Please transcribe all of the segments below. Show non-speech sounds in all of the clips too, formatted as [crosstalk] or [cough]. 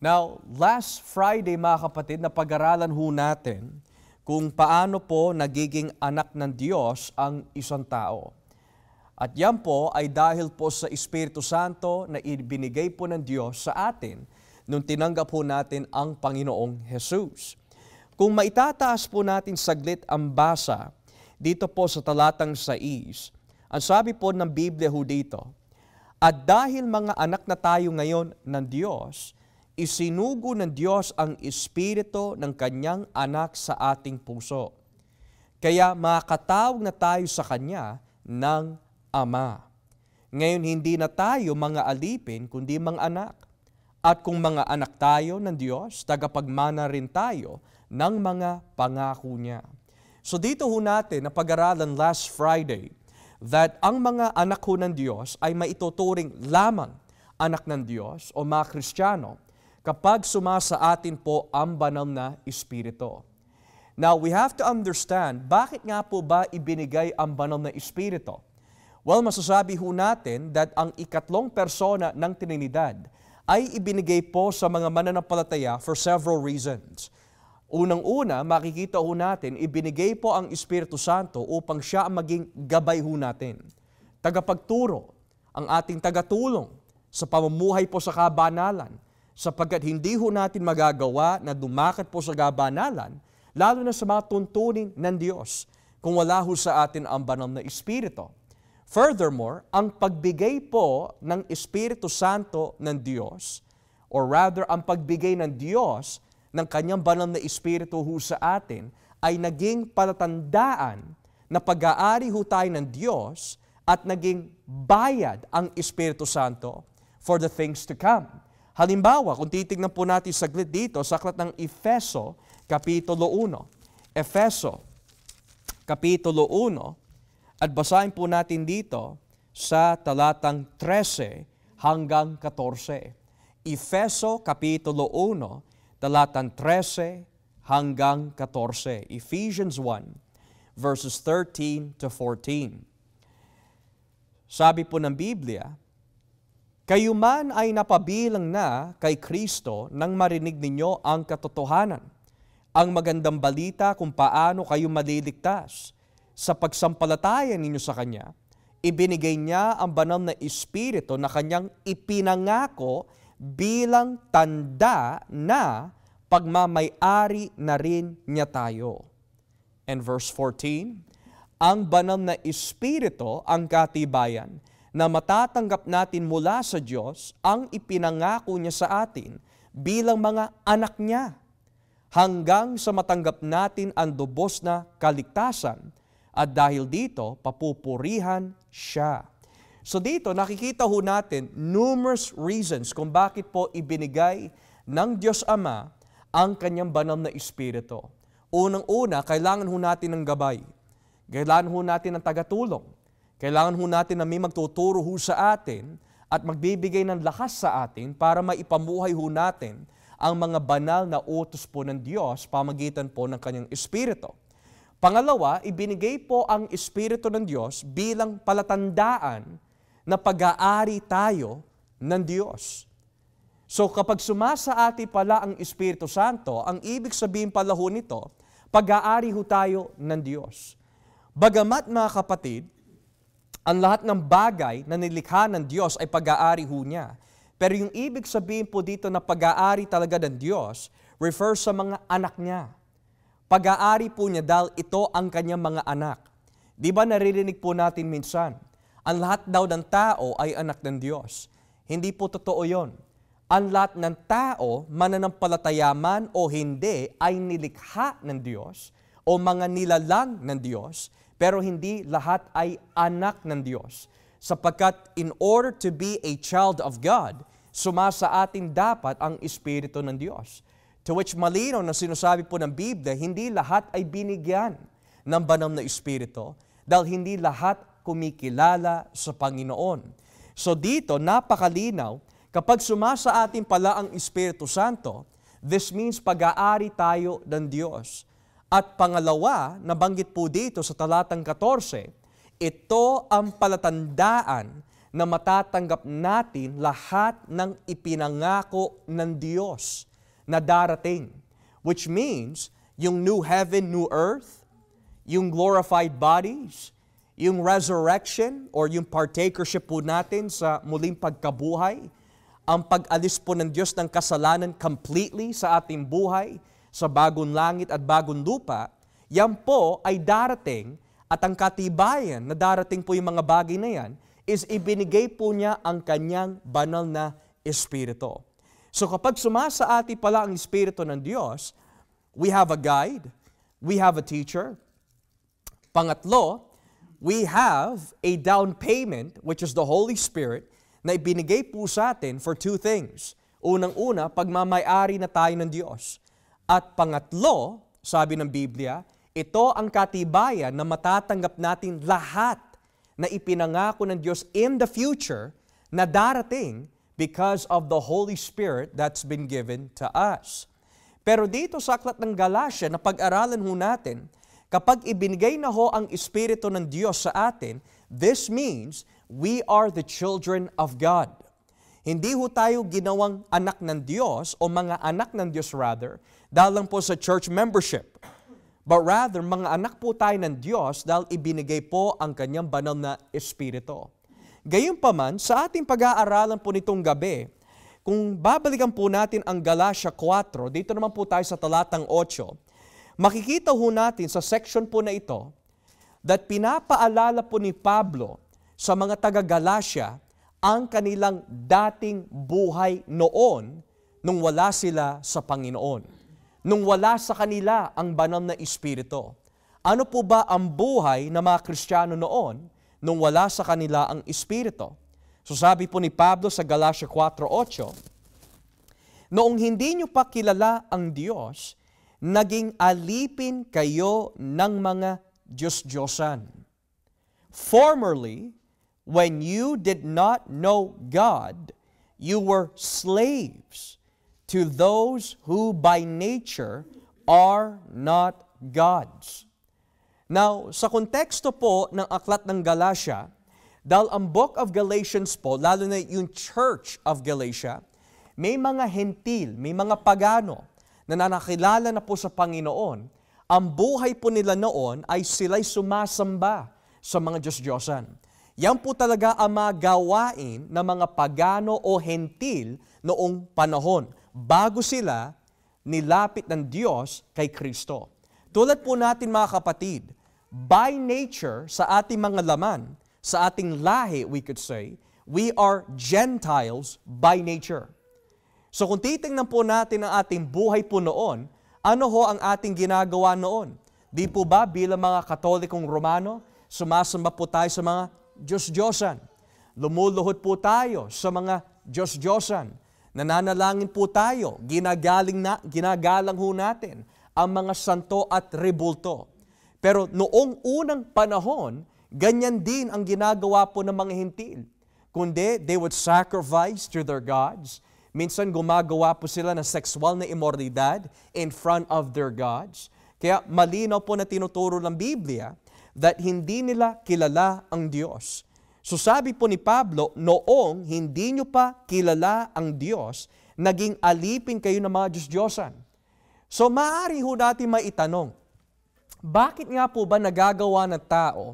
Now, last Friday mga kapatid, napag-aralan ho natin kung paano po nagiging anak ng Diyos ang isang tao. At yan po ay dahil po sa Espiritu Santo na ibinigay po ng Diyos sa atin nung tinanggap po natin ang Panginoong Jesus. Kung maitataas po natin saglit ang basa dito po sa talatang 6, ang sabi po ng Biblia ho dito, At dahil mga anak na tayo ngayon ng Diyos, isinugo ng Diyos ang Espiritu ng Kanyang anak sa ating puso. Kaya makatawag na tayo sa Kanya ng Ama. Ngayon hindi na tayo mga alipin kundi mga anak. At kung mga anak tayo ng Diyos, tagapagmana rin tayo ng mga pangako niya. So dito ho natin na pag-aralan last Friday that ang mga anak ho ng Diyos ay maituturing lamang anak ng Diyos o mga Kristiyano kapag sumasa atin po ang banal na Espiritu. Now, we have to understand, bakit nga po ba ibinigay ang banal na Espiritu? Well, masasabi ho natin that ang ikatlong persona ng Trinidad ay ibinigay po sa mga mananampalataya for several reasons. Unang-una, makikita ho natin, ibinigay po ang Espiritu Santo upang siya maging gabay ho natin. Tagapagturo, ang ating tagatulong sa pamumuhay po sa kabanalan, sapagkat hindi ho natin magagawa na dumakat po sa gabanalan, lalo na sa mga tuntunin ng Diyos, kung wala ho sa atin ang banal na Espiritu. Furthermore, ang pagbigay po ng Espiritu Santo ng Diyos, or rather ang pagbigay ng Diyos ng kanyang banal na Espiritu ho sa atin, ay naging palatandaan na pag-aari ho tayo ng Diyos at naging bayad ang Espiritu Santo for the things to come. Halimbawa, kung titignan po natin saglit dito sa aklat ng Efeso, Kapitulo 1. Efeso, Kapitulo 1, at basahin po natin dito sa talatang 13 hanggang 14. Efeso, Kapitulo 1, talatang 13 hanggang 14. Ephesians 1, verses 13 to 14. Sabi po ng Biblia, kayo man ay napabilang na kay Kristo nang marinig ninyo ang katotohanan, ang magandang balita kung paano kayo maliligtas. Sa pagsampalataya ninyo sa Kanya, ibinigay niya ang banal na Espiritu na Kanyang ipinangako bilang tanda na pagmamayari na rin niya tayo. And verse 14, ang banal na Espiritu ang katibayan – na matatanggap natin mula sa Diyos ang ipinangako niya sa atin bilang mga anak niya hanggang sa matanggap natin ang lubos na kaligtasan at dahil dito papupurihan siya. So dito nakikita ho natin numerous reasons kung bakit po ibinigay ng Diyos Ama ang kanyang banal na espiritu. Unang-una, kailangan ho natin ng gabay. Kailangan ho natin ng tagatulong kailangan ho natin na may magtuturo ho sa atin at magbibigay ng lakas sa atin para maipamuhay ho natin ang mga banal na utos po ng Diyos pamagitan po ng kanyang Espiritu. Pangalawa, ibinigay po ang Espiritu ng Diyos bilang palatandaan na pag-aari tayo ng Diyos. So kapag atin pala ang Espiritu Santo, ang ibig sabihin pala ho nito, pag-aari ho tayo ng Diyos. Bagamat mga kapatid, ang lahat ng bagay na nilikha ng Diyos ay pag-aari ho niya. Pero yung ibig sabihin po dito na pag-aari talaga ng Diyos refers sa mga anak niya. Pag-aari po niya dahil ito ang kanyang mga anak. Di ba naririnig po natin minsan, ang lahat daw ng tao ay anak ng Diyos. Hindi po totoo yon. Ang lahat ng tao, mananampalataya man o hindi, ay nilikha ng Diyos o mga nilalang ng Diyos pero hindi lahat ay anak ng Diyos. Sapagkat in order to be a child of God, sumasa atin dapat ang Espiritu ng Diyos. To which malino na sinasabi po ng Biblia, hindi lahat ay binigyan ng banam na Espiritu dahil hindi lahat kumikilala sa Panginoon. So dito, napakalinaw, kapag sumasa atin pala ang Espiritu Santo, this means pag-aari tayo ng Diyos. At pangalawa, nabanggit po dito sa talatang 14, ito ang palatandaan na matatanggap natin lahat ng ipinangako ng Diyos na darating. Which means, yung new heaven, new earth, yung glorified bodies, yung resurrection or yung partakership po natin sa muling pagkabuhay, ang pag-alis po ng Diyos ng kasalanan completely sa ating buhay, sa bagong langit at bagong lupa, yan po ay darating at ang katibayan na darating po yung mga bagay na yan is ibinigay po niya ang kanyang banal na Espiritu. So kapag sumasa ati pala ang Espiritu ng Diyos, we have a guide, we have a teacher. Pangatlo, we have a down payment, which is the Holy Spirit, na ibinigay po sa atin for two things. Unang-una, pagmamayari na tayo ng Diyos. At pangatlo, sabi ng Biblia, ito ang katibayan na matatanggap natin lahat na ipinangako ng Diyos in the future na darating because of the Holy Spirit that's been given to us. Pero dito sa aklat ng Galatia na pag-aralan ho natin, kapag ibinigay na ho ang Espiritu ng Diyos sa atin, this means we are the children of God. Hindi ho tayo ginawang anak ng Diyos o mga anak ng Diyos rather dahil lang po sa church membership. But rather, mga anak po tayo ng Diyos dahil ibinigay po ang kanyang banal na Espiritu. Gayunpaman, sa ating pag-aaralan po nitong gabi, kung babalikan po natin ang Galatia 4, dito naman po tayo sa talatang 8, makikita ho natin sa section po na ito that pinapaalala po ni Pablo sa mga taga-Galatia ang kanilang dating buhay noon nung wala sila sa Panginoon, nung wala sa kanila ang banal na Espiritu. Ano po ba ang buhay ng mga Kristiyano noon nung wala sa kanila ang Espiritu? So sabi po ni Pablo sa Galatia 4.8, Noong hindi nyo pa kilala ang Diyos, naging alipin kayo ng mga Diyos-Diyosan. Formerly, when you did not know God, you were slaves to those who by nature are not God's. Now, sa konteksto po ng aklat ng Galatia, dahil ang book of Galatians po, lalo na yung church of Galatia, may mga hentil, may mga pagano na nanakilala na po sa Panginoon. Ang buhay po nila noon ay sila'y sumasamba sa mga Diyos-Diyosan. Yan po talaga ang mga gawain ng mga pagano o hentil noong panahon bago sila nilapit ng Diyos kay Kristo. Tulad po natin mga kapatid, by nature sa ating mga laman, sa ating lahi we could say, we are Gentiles by nature. So kung titingnan po natin ang ating buhay po noon, ano ho ang ating ginagawa noon? Di po ba bilang mga Katolikong Romano, sumasamba po tayo sa mga Diyos-Diyosan. Lumuluhod po tayo sa mga Diyos-Diyosan. Nananalangin po tayo, ginagaling na, ginagalang ho natin ang mga santo at rebulto. Pero noong unang panahon, ganyan din ang ginagawa po ng mga hintil. Kundi they would sacrifice to their gods. Minsan gumagawa po sila ng sexual na imoralidad in front of their gods. Kaya malinaw po na tinuturo ng Biblia that hindi nila kilala ang Diyos. So sabi po ni Pablo, noong hindi nyo pa kilala ang Diyos, naging alipin kayo ng mga Diyos-Diyosan. So maaari ho dati maitanong, bakit nga po ba nagagawa ng tao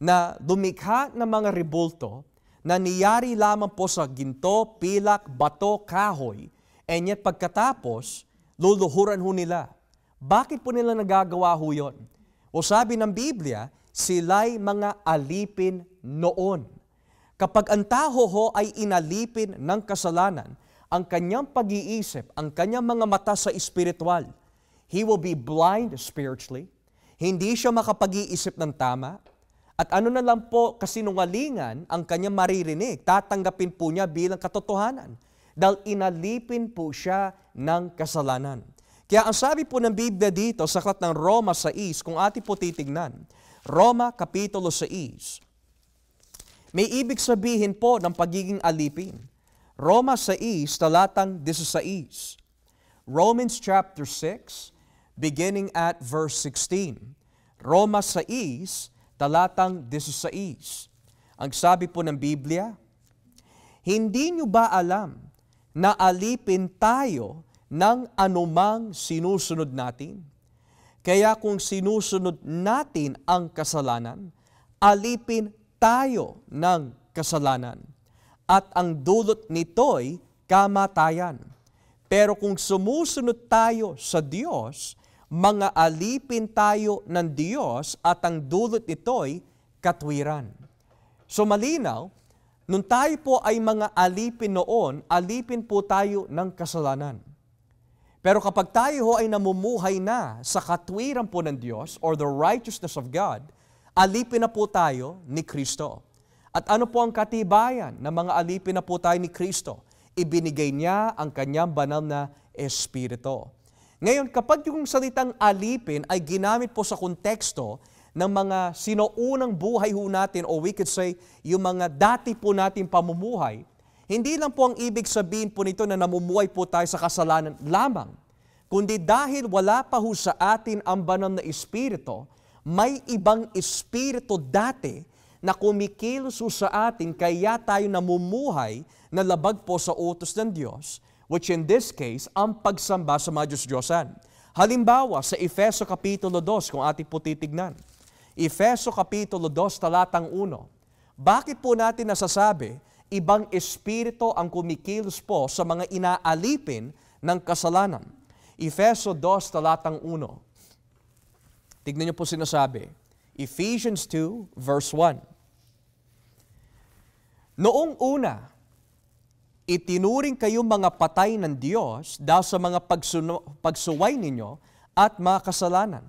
na dumikha ng mga ribulto na niyari lamang po sa ginto, pilak, bato, kahoy, and yet pagkatapos, luluhuran ho nila. Bakit po nila nagagawa ho yun? O sabi ng Biblia, sila'y mga alipin noon. Kapag ang tao ho ay inalipin ng kasalanan, ang kanyang pag-iisip, ang kanyang mga mata sa espiritual, he will be blind spiritually, hindi siya makapag-iisip ng tama, at ano na lang po kasinungalingan ang kanyang maririnig, tatanggapin po niya bilang katotohanan dahil inalipin po siya ng kasalanan. Kaya ang sabi po ng Biblia dito sa aklat ng Roma 6, kung ati po titignan, Roma Kapitulo 6, may ibig sabihin po ng pagiging alipin. Roma 6, talatang 16. Romans chapter 6, beginning at verse 16. Roma 6, talatang 16. Ang sabi po ng Biblia, Hindi nyo ba alam na alipin tayo ng anumang sinusunod natin. Kaya kung sinusunod natin ang kasalanan, alipin tayo ng kasalanan. At ang dulot nito'y kamatayan. Pero kung sumusunod tayo sa Diyos, mga alipin tayo ng Diyos at ang dulot nito'y katwiran. So malinaw, nung tayo po ay mga alipin noon, alipin po tayo ng kasalanan. Pero kapag tayo ho ay namumuhay na sa katwiran po ng Diyos or the righteousness of God, alipin na po tayo ni Kristo. At ano po ang katibayan ng mga alipin na po tayo ni Kristo? Ibinigay niya ang kanyang banal na Espiritu. Ngayon, kapag yung salitang alipin ay ginamit po sa konteksto ng mga sinounang buhay ho natin o we could say, yung mga dati po natin pamumuhay, hindi lang po ang ibig sabihin po nito na namumuhay po tayo sa kasalanan lamang, kundi dahil wala pa ho sa atin ang banal na espiritu, may ibang espiritu dati na kumikilos sa atin kaya tayo namumuhay na labag po sa utos ng Diyos, which in this case, ang pagsamba sa mga Diyos-Diyosan. Halimbawa, sa Efeso Kapitulo 2, kung ating po titignan. Efeso Kapitulo 2, talatang 1. Bakit po natin nasasabi ibang espiritu ang kumikilos po sa mga inaalipin ng kasalanan. Efeso 2, talatang 1. Tignan niyo po sinasabi. Ephesians 2, verse 1. Noong una, itinuring kayong mga patay ng Diyos dahil sa mga pagsuno, pagsuway ninyo at mga kasalanan.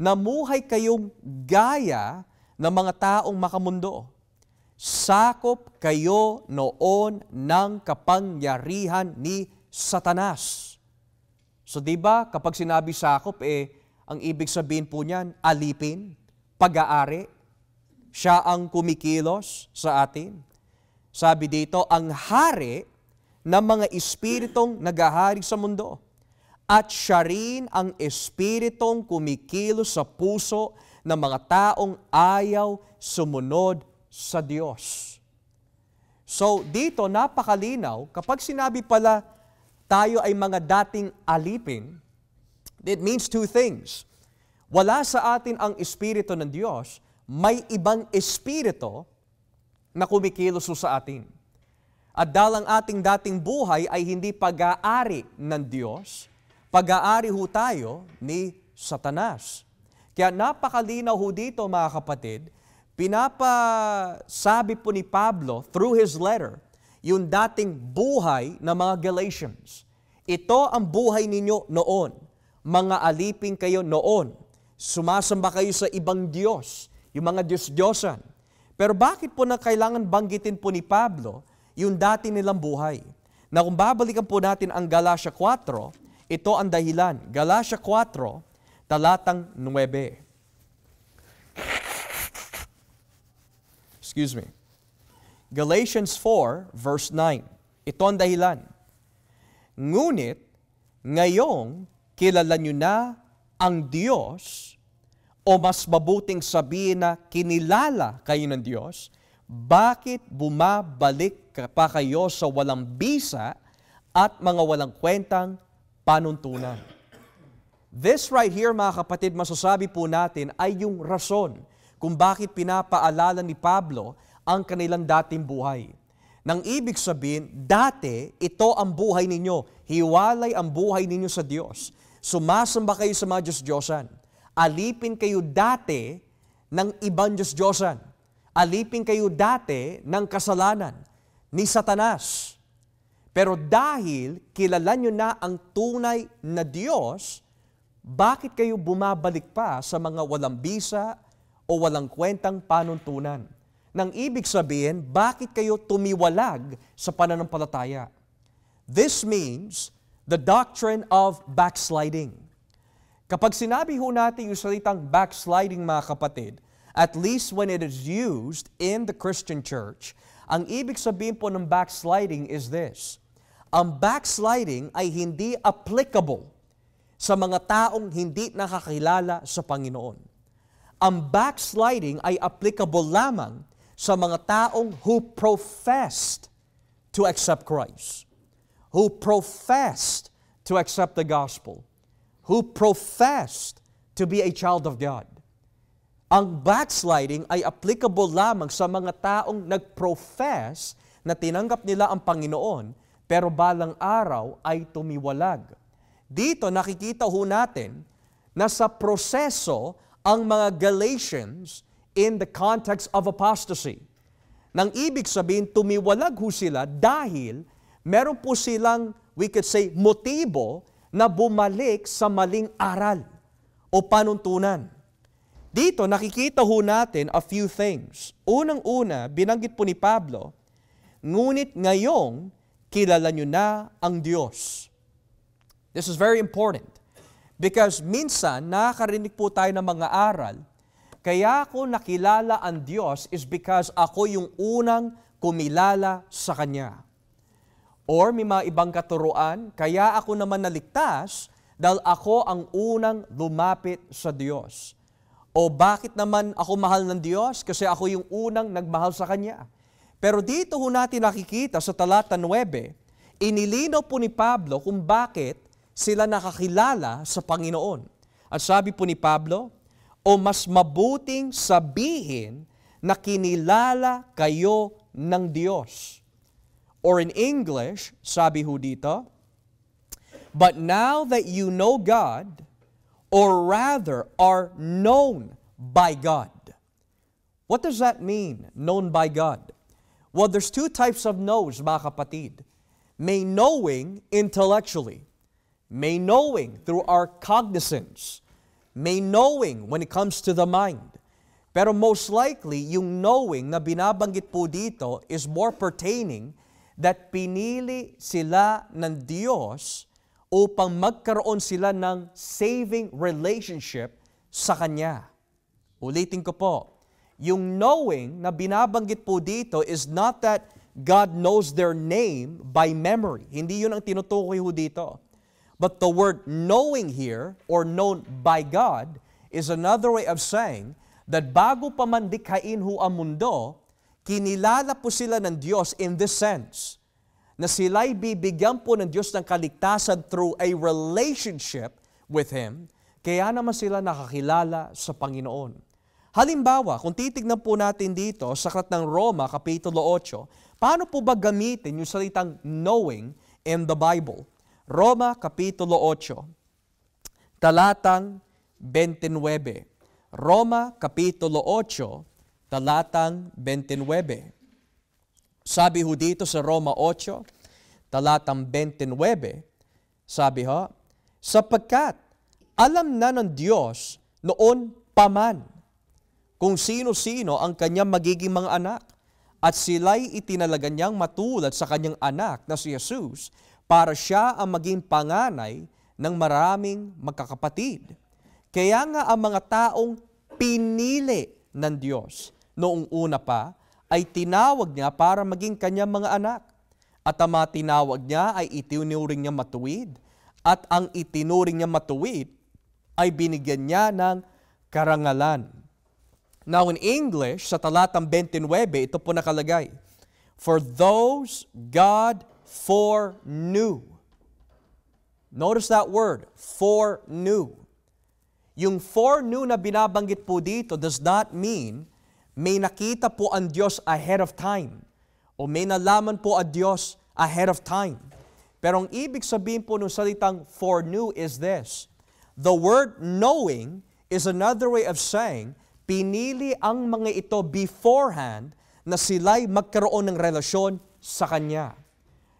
Namuhay kayong gaya ng mga taong makamundo sakop kayo noon ng kapangyarihan ni Satanas. So 'di ba kapag sinabi sakop eh ang ibig sabihin po niyan alipin, pag-aari. Siya ang kumikilos sa atin. Sabi dito, ang hari ng mga espiritong nagahari sa mundo. At siya rin ang espiritong kumikilos sa puso ng mga taong ayaw sumunod sa Diyos. So dito napakalinaw, kapag sinabi pala tayo ay mga dating alipin, it means two things. Wala sa atin ang Espiritu ng Diyos, may ibang Espiritu na kumikilos sa atin. At dalang ating dating buhay ay hindi pag-aari ng Diyos, pag-aari ho tayo ni Satanas. Kaya napakalinaw ho dito mga kapatid, pinapasabi po ni Pablo through his letter yung dating buhay ng mga Galatians. Ito ang buhay ninyo noon. Mga aliping kayo noon. Sumasamba kayo sa ibang Diyos, yung mga Diyos-Diyosan. Pero bakit po na kailangan banggitin po ni Pablo yung dati nilang buhay? Na kung babalikan po natin ang Galatia 4, ito ang dahilan. Galatia 4, talatang 9. Excuse me. Galatians 4 verse 9. Ito ang dahilan. Ngunit, ngayong kilala nyo na ang Diyos o mas mabuting sabihin na kinilala kayo ng Diyos, bakit bumabalik pa kayo sa walang bisa at mga walang kwentang panuntunan? This right here, mga kapatid, masasabi po natin ay yung rason kung bakit pinapaalala ni Pablo ang kanilang dating buhay. Nang ibig sabihin, dati ito ang buhay ninyo, hiwalay ang buhay ninyo sa Diyos. Sumasamba kayo sa mga Diyos-Diyosan. Alipin kayo dati ng ibang Diyos-Diyosan. Alipin kayo dati ng kasalanan ni Satanas. Pero dahil kilala nyo na ang tunay na Diyos, bakit kayo bumabalik pa sa mga walang bisa, o walang kwentang panuntunan. Nang ibig sabihin, bakit kayo tumiwalag sa pananampalataya? This means the doctrine of backsliding. Kapag sinabi ho natin yung salitang backsliding mga kapatid, at least when it is used in the Christian church, ang ibig sabihin po ng backsliding is this. Ang backsliding ay hindi applicable sa mga taong hindi nakakilala sa Panginoon ang backsliding ay applicable lamang sa mga taong who professed to accept Christ, who professed to accept the gospel, who professed to be a child of God. Ang backsliding ay applicable lamang sa mga taong nag na tinanggap nila ang Panginoon pero balang araw ay tumiwalag. Dito nakikita ho natin na sa proseso ang mga Galatians in the context of apostasy. Nang ibig sabihin, tumiwalag ho sila dahil meron po silang, we could say, motibo na bumalik sa maling aral o panuntunan. Dito, nakikita ho natin a few things. Unang-una, binanggit po ni Pablo, ngunit ngayong kilala nyo na ang Diyos. This is very important. Because minsan, nakakarinig po tayo ng mga aral, kaya ako nakilala ang Diyos is because ako yung unang kumilala sa Kanya. Or may mga ibang katuruan, kaya ako naman naligtas dahil ako ang unang lumapit sa Diyos. O bakit naman ako mahal ng Diyos? Kasi ako yung unang nagmahal sa Kanya. Pero dito ho natin nakikita sa talata 9, inilinaw po ni Pablo kung bakit sila nakakilala sa Panginoon. At sabi po ni Pablo, o mas mabuting sabihin na kinilala kayo ng Diyos. Or in English, sabi ho dito, But now that you know God, or rather are known by God. What does that mean, known by God? Well, there's two types of knows, mga kapatid. May knowing intellectually. May knowing through our cognizance. May knowing when it comes to the mind. Pero most likely, yung knowing na binabanggit po dito is more pertaining that pinili sila ng Diyos upang magkaroon sila ng saving relationship sa Kanya. Ulitin ko po, yung knowing na binabanggit po dito is not that God knows their name by memory. Hindi yun ang tinutukoy ho dito. But the word knowing here, or known by God, is another way of saying that bago pa man dikhain ho ang mundo, kinilala po sila ng Diyos in this sense, na sila'y bibigyan po ng Diyos ng kaligtasan through a relationship with Him, kaya naman sila nakakilala sa Panginoon. Halimbawa, kung titignan po natin dito sa Aklat ng Roma, Kapitulo 8, paano po ba gamitin yung salitang knowing in the Bible? Roma Kapitulo 8, talatang 29. Roma Kapitulo 8, talatang 29. Sabi ho dito sa Roma 8, talatang 29, sabi ho, sapagkat alam na ng Diyos noon paman kung sino-sino ang kanyang magiging mga anak at sila'y itinalaga niyang matulad sa kanyang anak na si Jesus para siya ang maging panganay ng maraming magkakapatid. Kaya nga ang mga taong pinili ng Diyos noong una pa ay tinawag niya para maging kanyang mga anak. At ang mga tinawag niya ay itinuring niya matuwid. At ang itinuring niya matuwid ay binigyan niya ng karangalan. Now in English, sa talatang 29, ito po nakalagay, For those God foreknew. Notice that word, foreknew. Yung foreknew na binabanggit po dito does not mean may nakita po ang Diyos ahead of time o may nalaman po ang Diyos ahead of time. Pero ang ibig sabihin po ng salitang foreknew is this. The word knowing is another way of saying pinili ang mga ito beforehand na sila'y magkaroon ng relasyon sa Kanya.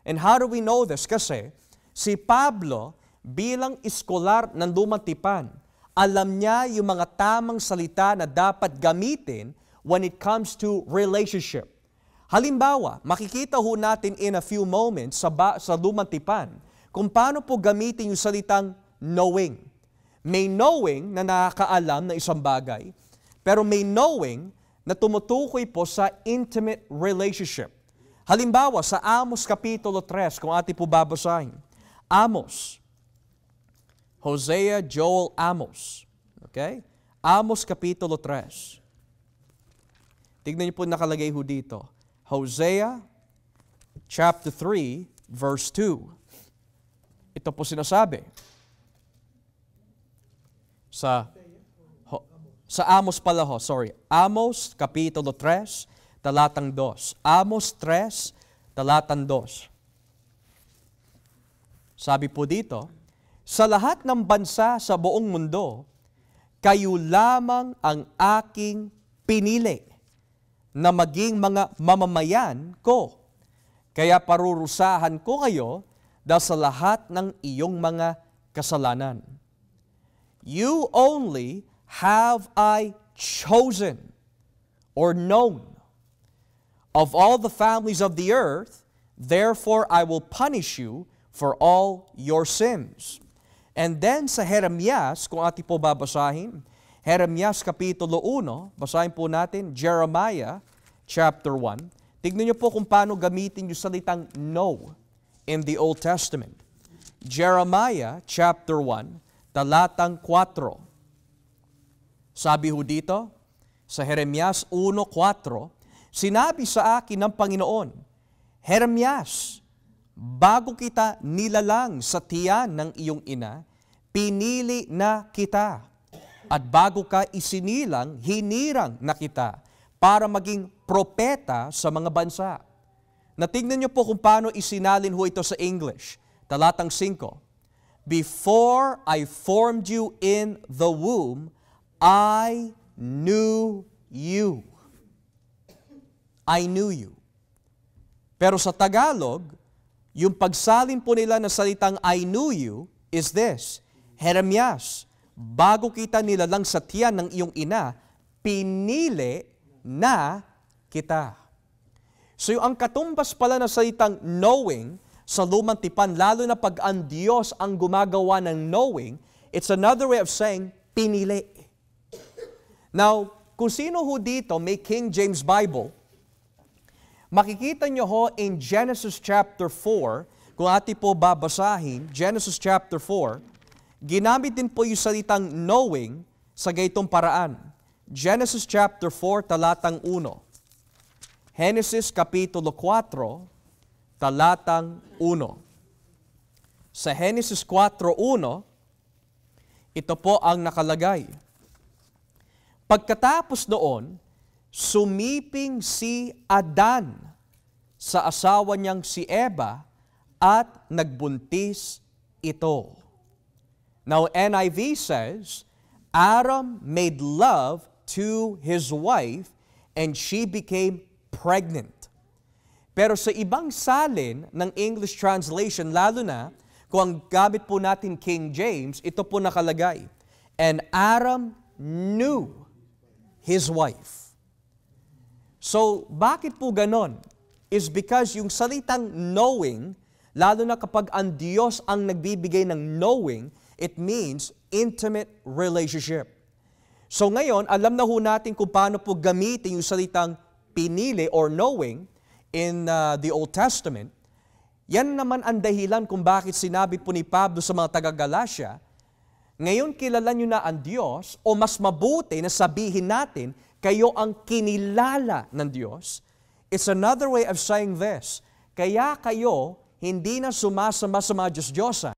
And how do we know this? Kasi si Pablo bilang iskolar ng Lumatipan, alam niya yung mga tamang salita na dapat gamitin when it comes to relationship. Halimbawa, makikita ho natin in a few moments sa, ba, sa Lumantipan kung paano po gamitin yung salitang knowing. May knowing na nakakaalam ng isang bagay, pero may knowing na tumutukoy po sa intimate relationship. Halimbawa, sa Amos Kapitulo 3, kung atin po babasahin, Amos, Hosea Joel Amos, okay? Amos Kapitulo 3. Tignan niyo po nakalagay ho dito. Hosea chapter 3 verse 2. Ito po sinasabi sa ho, sa Amos pala ho, sorry. Amos Kapitulo 3 talatang 2. Amos 3, talatang 2. Sabi po dito, Sa lahat ng bansa sa buong mundo, kayo lamang ang aking pinili na maging mga mamamayan ko. Kaya parurusahan ko kayo dahil sa lahat ng iyong mga kasalanan. You only have I chosen or known of all the families of the earth, therefore I will punish you for all your sins. And then sa Jeremias, kung ati po babasahin, Jeremias Kapitulo 1, basahin po natin Jeremiah chapter 1. Tignan niyo po kung paano gamitin yung salitang no in the Old Testament. Jeremiah chapter 1, talatang 4. Sabi ho dito, sa Jeremias 1.4, Sinabi sa akin ng Panginoon, Hermias, bago kita nilalang sa tiyan ng iyong ina, pinili na kita. At bago ka isinilang, hinirang na kita para maging propeta sa mga bansa. Natignan niyo po kung paano isinalin ho ito sa English. Talatang 5. Before I formed you in the womb, I knew you. I knew you. Pero sa Tagalog, yung pagsalin po nila ng salitang I knew you is this. Jeremias, bago kita nilalang sa tiyan ng iyong ina, pinili na kita. So yung ang katumbas pala ng salitang knowing sa lumang tipan, lalo na pag ang Diyos ang gumagawa ng knowing, it's another way of saying pinili. Now, kung sino ho dito may King James Bible, Makikita nyo ho in Genesis chapter 4, kung ati po babasahin, Genesis chapter 4, ginamit din po yung salitang knowing sa gaytong paraan. Genesis chapter 4, talatang 1. Genesis kapitulo 4, talatang 1. Sa Genesis 4.1, ito po ang nakalagay. Pagkatapos noon, sumiping si Adan sa asawa niyang si Eva at nagbuntis ito. Now NIV says, Adam made love to his wife and she became pregnant. Pero sa ibang salin ng English translation, lalo na kung ang gamit po natin King James, ito po nakalagay, And Adam knew his wife. So, bakit po ganon? Is because yung salitang knowing, lalo na kapag ang Diyos ang nagbibigay ng knowing, it means intimate relationship. So ngayon, alam na ho natin kung paano po gamitin yung salitang pinili or knowing in uh, the Old Testament. Yan naman ang dahilan kung bakit sinabi po ni Pablo sa mga taga-Galatia, ngayon kilala nyo na ang Diyos o mas mabuti na sabihin natin kayo ang kinilala ng Diyos, it's another way of saying this, kaya kayo hindi na sumasama sa mga Diyos-Diyosan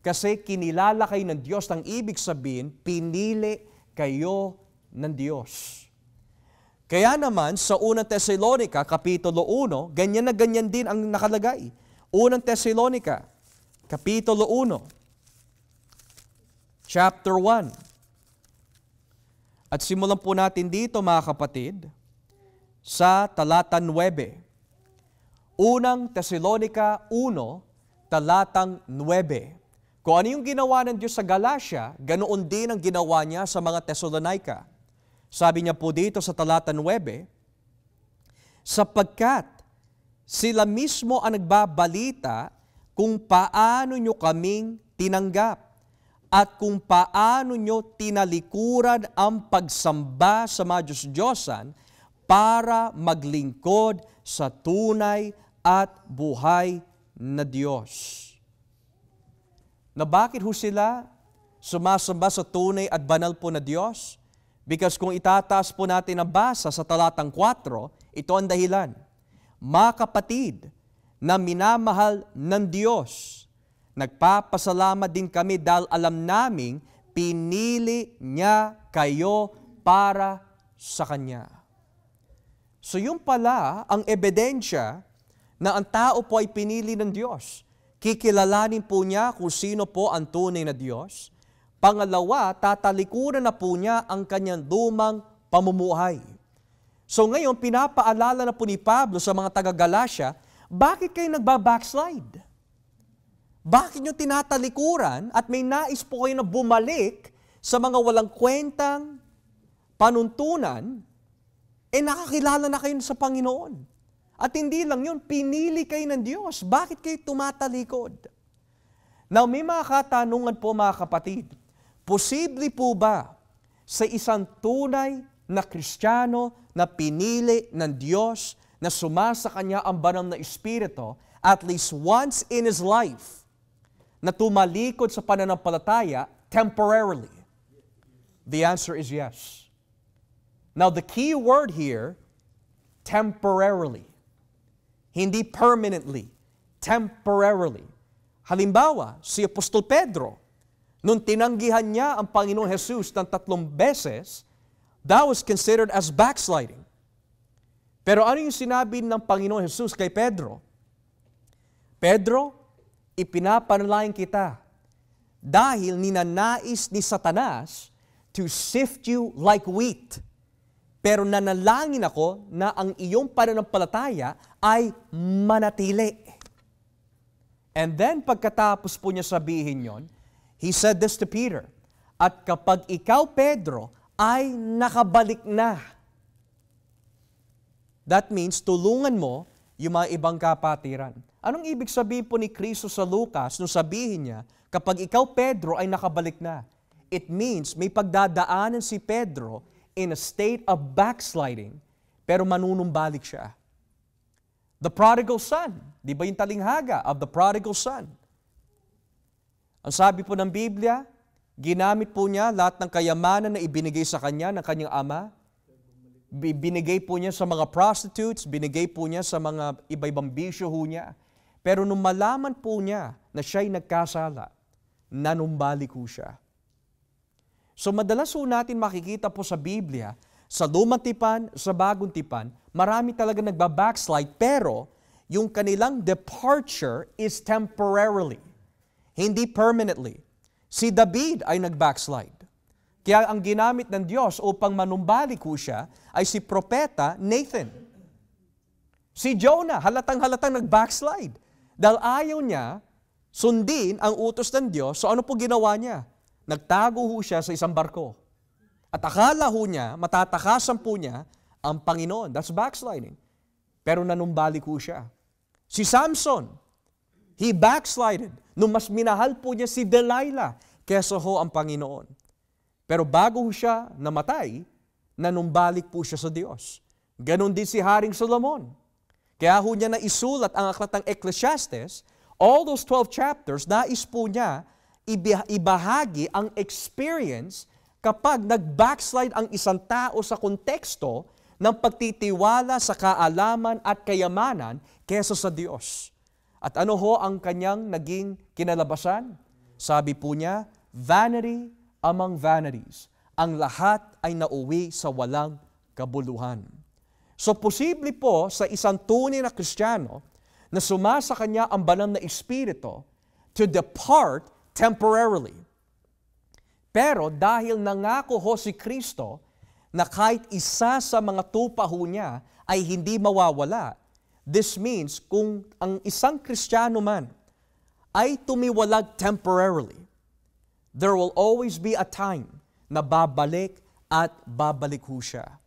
kasi kinilala kayo ng Diyos. Ang ibig sabihin, pinili kayo ng Diyos. Kaya naman, sa unang Tesalonica, Kapitulo 1, ganyan na ganyan din ang nakalagay. Unang Tesalonica, Kapitulo 1, Chapter 1. At simulan po natin dito mga kapatid sa talatan 9. Unang Tesalonica 1, talatang 9. Kung ano yung ginawa ng Diyos sa Galatia, ganoon din ang ginawa niya sa mga Tesalonica. Sabi niya po dito sa talatan 9, sapagkat sila mismo ang nagbabalita kung paano nyo kaming tinanggap at kung paano nyo tinalikuran ang pagsamba sa mga Diyos-Diyosan para maglingkod sa tunay at buhay na Diyos. Na bakit ho sila sumasamba sa tunay at banal po na Diyos? Because kung itataas po natin ang basa sa talatang 4, ito ang dahilan. Mga kapatid na minamahal ng Diyos, Nagpapasalamat din kami dahil alam naming pinili niya kayo para sa Kanya. So yung pala ang ebidensya na ang tao po ay pinili ng Diyos. Kikilalanin po niya kung sino po ang tunay na Diyos. Pangalawa, tatalikuran na po niya ang kanyang lumang pamumuhay. So ngayon, pinapaalala na po ni Pablo sa mga taga-Galasya, bakit kayo nagba-backslide? Bakit nyo tinatalikuran at may nais po kayo na bumalik sa mga walang kwentang panuntunan, eh nakakilala na kayo sa Panginoon. At hindi lang yun, pinili kayo ng Diyos. Bakit kayo tumatalikod? Now, may mga katanungan po mga kapatid. Posible po ba sa isang tunay na Kristiyano na pinili ng Diyos na sumasa kanya ang banal na Espiritu at least once in his life na tumalikod sa pananampalataya temporarily? The answer is yes. Now, the key word here, temporarily. Hindi permanently, temporarily. Halimbawa, si Apostol Pedro, nung tinanggihan niya ang Panginoong Jesus ng tatlong beses, that was considered as backsliding. Pero ano yung sinabi ng Panginoon Jesus kay Pedro? Pedro, ipinapanalangin kita dahil ninanais ni Satanas to sift you like wheat. Pero nanalangin ako na ang iyong pananampalataya ay manatili. And then pagkatapos po niya sabihin yon, he said this to Peter, At kapag ikaw, Pedro, ay nakabalik na. That means tulungan mo yung mga ibang kapatiran Anong ibig sabihin po ni Kristo sa Lucas nung sabihin niya, kapag ikaw Pedro ay nakabalik na? It means may pagdadaanan si Pedro in a state of backsliding, pero manunumbalik siya. The prodigal son, di ba yung talinghaga of the prodigal son? Ang sabi po ng Biblia, ginamit po niya lahat ng kayamanan na ibinigay sa kanya ng kanyang ama, binigay po niya sa mga prostitutes, binigay po niya sa mga iba-ibang bisyo niya. Pero nung malaman po niya na siya'y nagkasala, nanumbalik po siya. So madalas po natin makikita po sa Biblia, sa lumang tipan, sa bagong tipan, marami talaga nagbabackslide pero yung kanilang departure is temporarily, hindi permanently. Si David ay nagbackslide. Kaya ang ginamit ng Diyos upang manumbalik ko siya ay si propeta Nathan. Si Jonah, halatang-halatang nag-backslide. Dahil ayaw niya sundin ang utos ng Diyos, so ano po ginawa niya? Nagtago ho siya sa isang barko. At akala ho niya, matatakasan po niya ang Panginoon. That's backsliding. Pero nanumbalik ho siya. Si Samson, he backslided nung mas minahal po niya si Delilah kesa ho ang Panginoon. Pero bago ho siya namatay, nanumbalik po siya sa Diyos. Ganon din si Haring Solomon. Kaya ho niya isulat ang aklat ng Ecclesiastes, all those 12 chapters, nais po niya ibahagi ang experience kapag nag-backslide ang isang tao sa konteksto ng pagtitiwala sa kaalaman at kayamanan kesa sa Diyos. At ano ho ang kanyang naging kinalabasan? Sabi po niya, vanity among vanities. Ang lahat ay nauwi sa walang kabuluhan. So posible po sa isang tunay na Kristiyano na sumasa kanya ang banal na Espiritu to depart temporarily. Pero dahil nangako ho si Kristo na kahit isa sa mga tupa ho niya ay hindi mawawala, this means kung ang isang Kristiyano man ay tumiwalag temporarily, there will always be a time na babalik at babalik ho siya.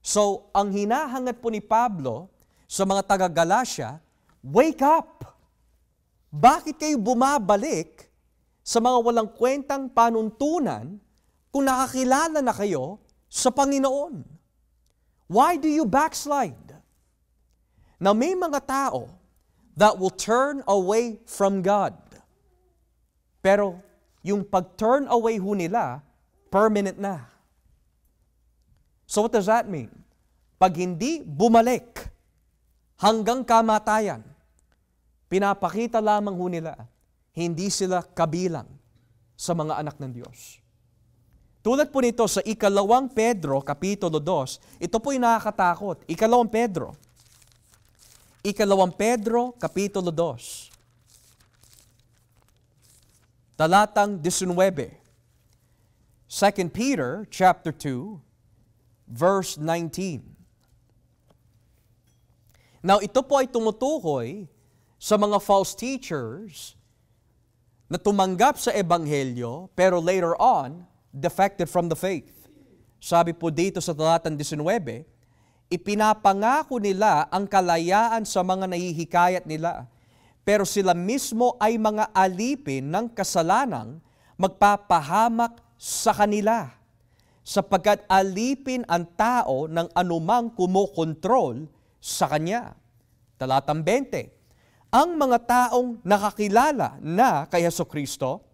So, ang hinahangat po ni Pablo sa mga taga-Galasya, wake up! Bakit kayo bumabalik sa mga walang kwentang panuntunan kung nakakilala na kayo sa Panginoon? Why do you backslide? Now, may mga tao that will turn away from God. Pero yung pag-turn away ho nila, permanent na. So what does that mean? Pag hindi bumalik hanggang kamatayan, pinapakita lamang ho nila, hindi sila kabilang sa mga anak ng Diyos. Tulad po nito sa ikalawang Pedro, Kapitulo 2, ito po'y nakakatakot. Ikalawang Pedro. Ikalawang Pedro, Kapitulo 2. Talatang 19. 2 Peter, chapter 2, verse 19. Now, ito po ay tumutukoy sa mga false teachers na tumanggap sa ebanghelyo pero later on defected from the faith. Sabi po dito sa talatang 19, ipinapangako nila ang kalayaan sa mga nahihikayat nila, pero sila mismo ay mga alipin ng kasalanang magpapahamak sa kanila sapagkat alipin ang tao ng anumang kumokontrol sa kanya. Talatang 20, ang mga taong nakakilala na kay Heso Kristo,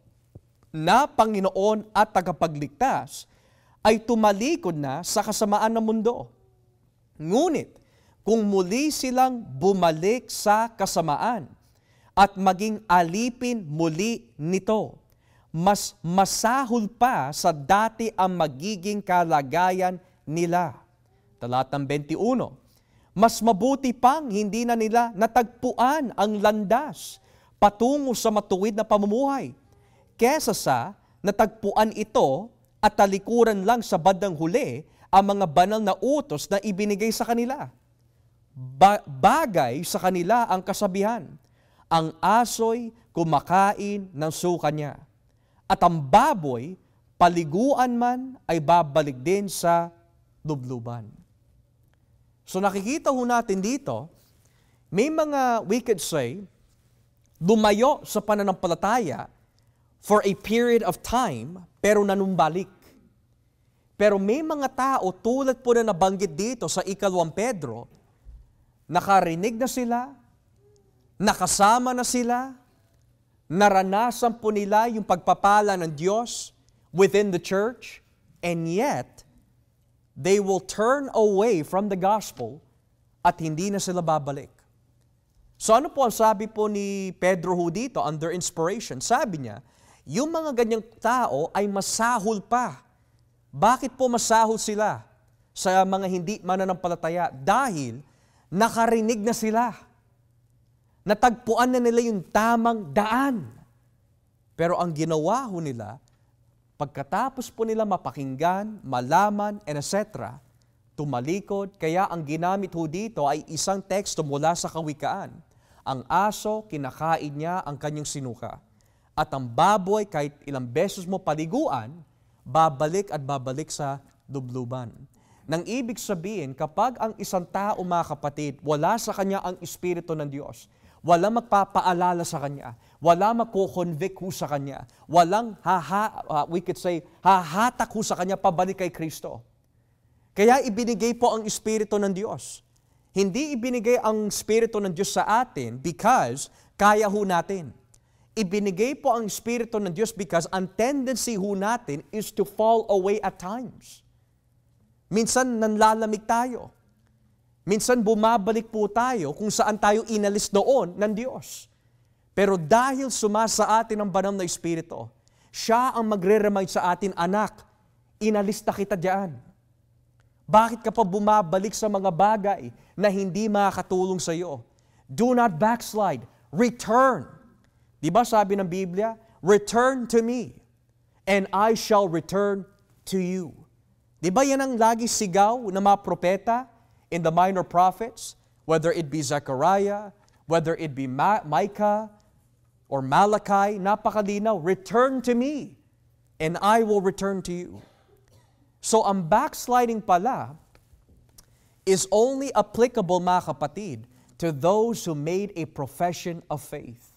na Panginoon at tagapagligtas, ay tumalikod na sa kasamaan ng mundo. Ngunit, kung muli silang bumalik sa kasamaan at maging alipin muli nito, mas masahol pa sa dati ang magiging kalagayan nila. Talatang 21, mas mabuti pang hindi na nila natagpuan ang landas patungo sa matuwid na pamumuhay kesa sa natagpuan ito at talikuran lang sa bandang huli ang mga banal na utos na ibinigay sa kanila. Ba- bagay sa kanila ang kasabihan, ang asoy kumakain ng suka niya. At ang baboy, paliguan man, ay babalik din sa lubluban. So nakikita ho natin dito, may mga, we could say, dumayo sa pananampalataya for a period of time, pero nanumbalik. Pero may mga tao tulad po na nabanggit dito sa ikalawang Pedro, nakarinig na sila, nakasama na sila, Naranasan po nila yung pagpapala ng Diyos within the church, and yet, they will turn away from the gospel at hindi na sila babalik. So ano po ang sabi po ni Pedro Hu dito under inspiration? Sabi niya, yung mga ganyang tao ay masahol pa. Bakit po masahol sila sa mga hindi mananampalataya? Dahil nakarinig na sila Natagpuan na nila yung tamang daan. Pero ang ginawa ho nila, pagkatapos po nila mapakinggan, malaman, and etc., tumalikod. Kaya ang ginamit ho dito ay isang teksto mula sa kawikaan. Ang aso, kinakain niya ang kanyang sinuka. At ang baboy, kahit ilang beses mo paliguan, babalik at babalik sa dubluban. Nang ibig sabihin, kapag ang isang tao, mga kapatid, wala sa kanya ang Espiritu ng Diyos, Walang magpapaalala sa kanya. Wala magko-convict ho sa kanya. Walang, haha, uh, we could say, hahatak ho sa kanya pabalik kay Kristo. Kaya ibinigay po ang Espiritu ng Diyos. Hindi ibinigay ang Espiritu ng Diyos sa atin because kaya ho natin. Ibinigay po ang Espiritu ng Diyos because ang tendency ho natin is to fall away at times. Minsan nanlalamig tayo. Minsan bumabalik po tayo kung saan tayo inalis noon ng Diyos. Pero dahil suma sa atin ang banal na Espiritu, siya ang magre-remind sa atin, anak, inalista kita diyan. Bakit ka pa bumabalik sa mga bagay na hindi makakatulong sa iyo? Do not backslide. Return. Di ba sabi ng Biblia? Return to me, and I shall return to you. Di ba yan ang lagi sigaw ng mga propeta? in the minor prophets, whether it be Zechariah, whether it be Ma- Micah or Malachi, napakalinaw, return to me and I will return to you. So ang backsliding pala is only applicable, mga kapatid, to those who made a profession of faith.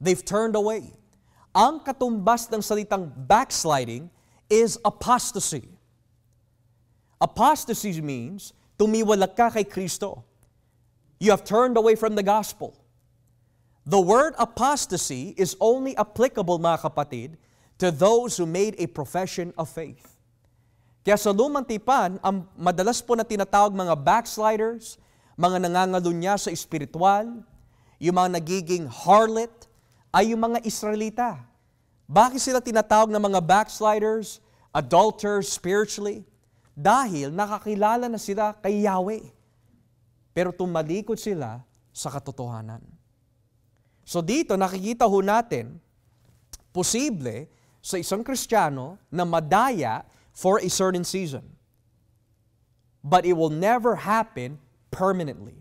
They've turned away. Ang katumbas ng salitang backsliding is apostasy. Apostasy means tumiwalak ka kay Kristo. You have turned away from the gospel. The word apostasy is only applicable, mga kapatid, to those who made a profession of faith. Kaya sa lumang tipan, ang madalas po na tinatawag mga backsliders, mga nangangalunya sa espiritual, yung mga nagiging harlot, ay yung mga Israelita. Bakit sila tinatawag na mga backsliders, adulterers spiritually? dahil nakakilala na sila kay Yahweh. Pero tumalikod sila sa katotohanan. So dito nakikita ho natin, posible sa isang Kristiyano na madaya for a certain season. But it will never happen permanently.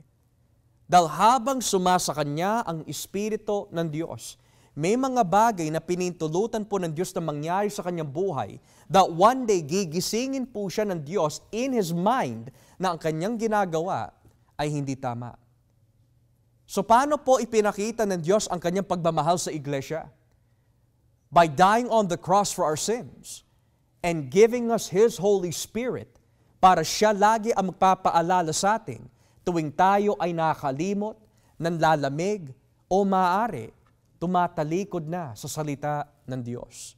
Dahil habang sumasa kanya ang Espiritu ng Diyos, may mga bagay na pinintulutan po ng Diyos na mangyari sa kanyang buhay that one day gigisingin po siya ng Diyos in his mind na ang kanyang ginagawa ay hindi tama. So paano po ipinakita ng Diyos ang kanyang pagmamahal sa iglesia? By dying on the cross for our sins and giving us His Holy Spirit para siya lagi ang magpapaalala sa atin tuwing tayo ay nakalimot, nanlalamig, o maaari tumatalikod na sa salita ng Diyos.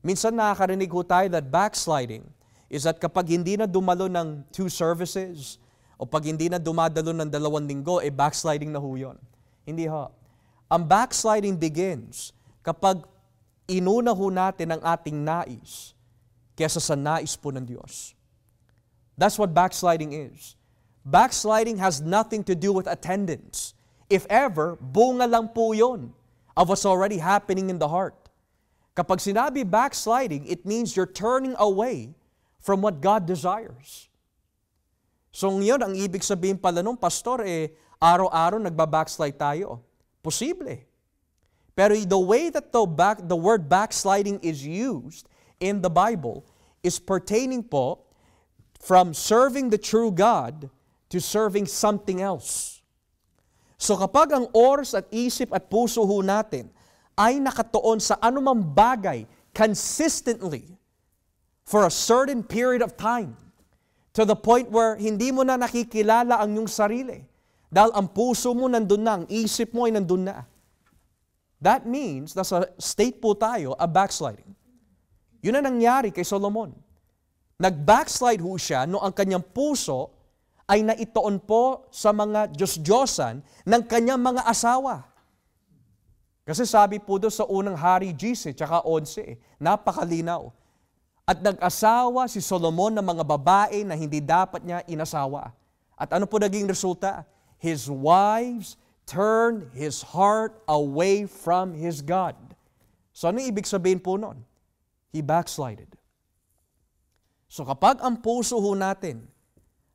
Minsan nakakarinig ko tayo that backsliding is that kapag hindi na dumalo ng two services o pag hindi na dumadalo ng dalawang linggo, eh backsliding na ho yun. Hindi ho. Ang backsliding begins kapag inuna ho natin ang ating nais kesa sa nais po ng Diyos. That's what backsliding is. Backsliding has nothing to do with attendance. If ever, bunga lang po yun of what's already happening in the heart. Kapag sinabi backsliding, it means you're turning away from what God desires. So ngayon, ang ibig sabihin pala nung pastor, eh, araw-araw nagbabackslide tayo. Posible. Pero the way that the, back, the word backsliding is used in the Bible is pertaining po from serving the true God to serving something else. So kapag ang oras at isip at puso ho natin ay nakatuon sa anumang bagay consistently for a certain period of time to the point where hindi mo na nakikilala ang iyong sarili dahil ang puso mo nandun na, ang isip mo ay nandun na. That means, nasa state po tayo, a backsliding. Yun ang nangyari kay Solomon. Nag-backslide ho siya no ang kanyang puso ay naitoon po sa mga Diyos-Diyosan ng kanyang mga asawa. Kasi sabi po doon sa unang hari Jise, tsaka 11, eh, napakalinaw. At nag-asawa si Solomon ng mga babae na hindi dapat niya inasawa. At ano po naging resulta? His wives turned his heart away from his God. So ano ibig sabihin po noon? He backslided. So kapag ang puso ho natin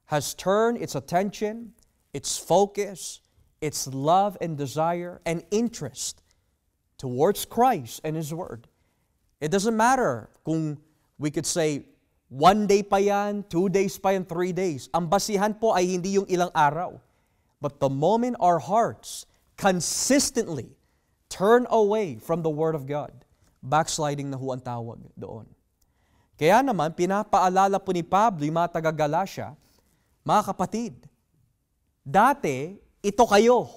has turned its attention, its focus, its love and desire and interest towards Christ and His Word. It doesn't matter kung we could say one day pa yan, two days pa yan, three days. Ang basihan po ay hindi yung ilang araw. But the moment our hearts consistently turn away from the Word of God, backsliding na ho ang tawag doon. Kaya naman, pinapaalala po ni Pablo yung mga taga Mga kapatid, dati, ito kayo.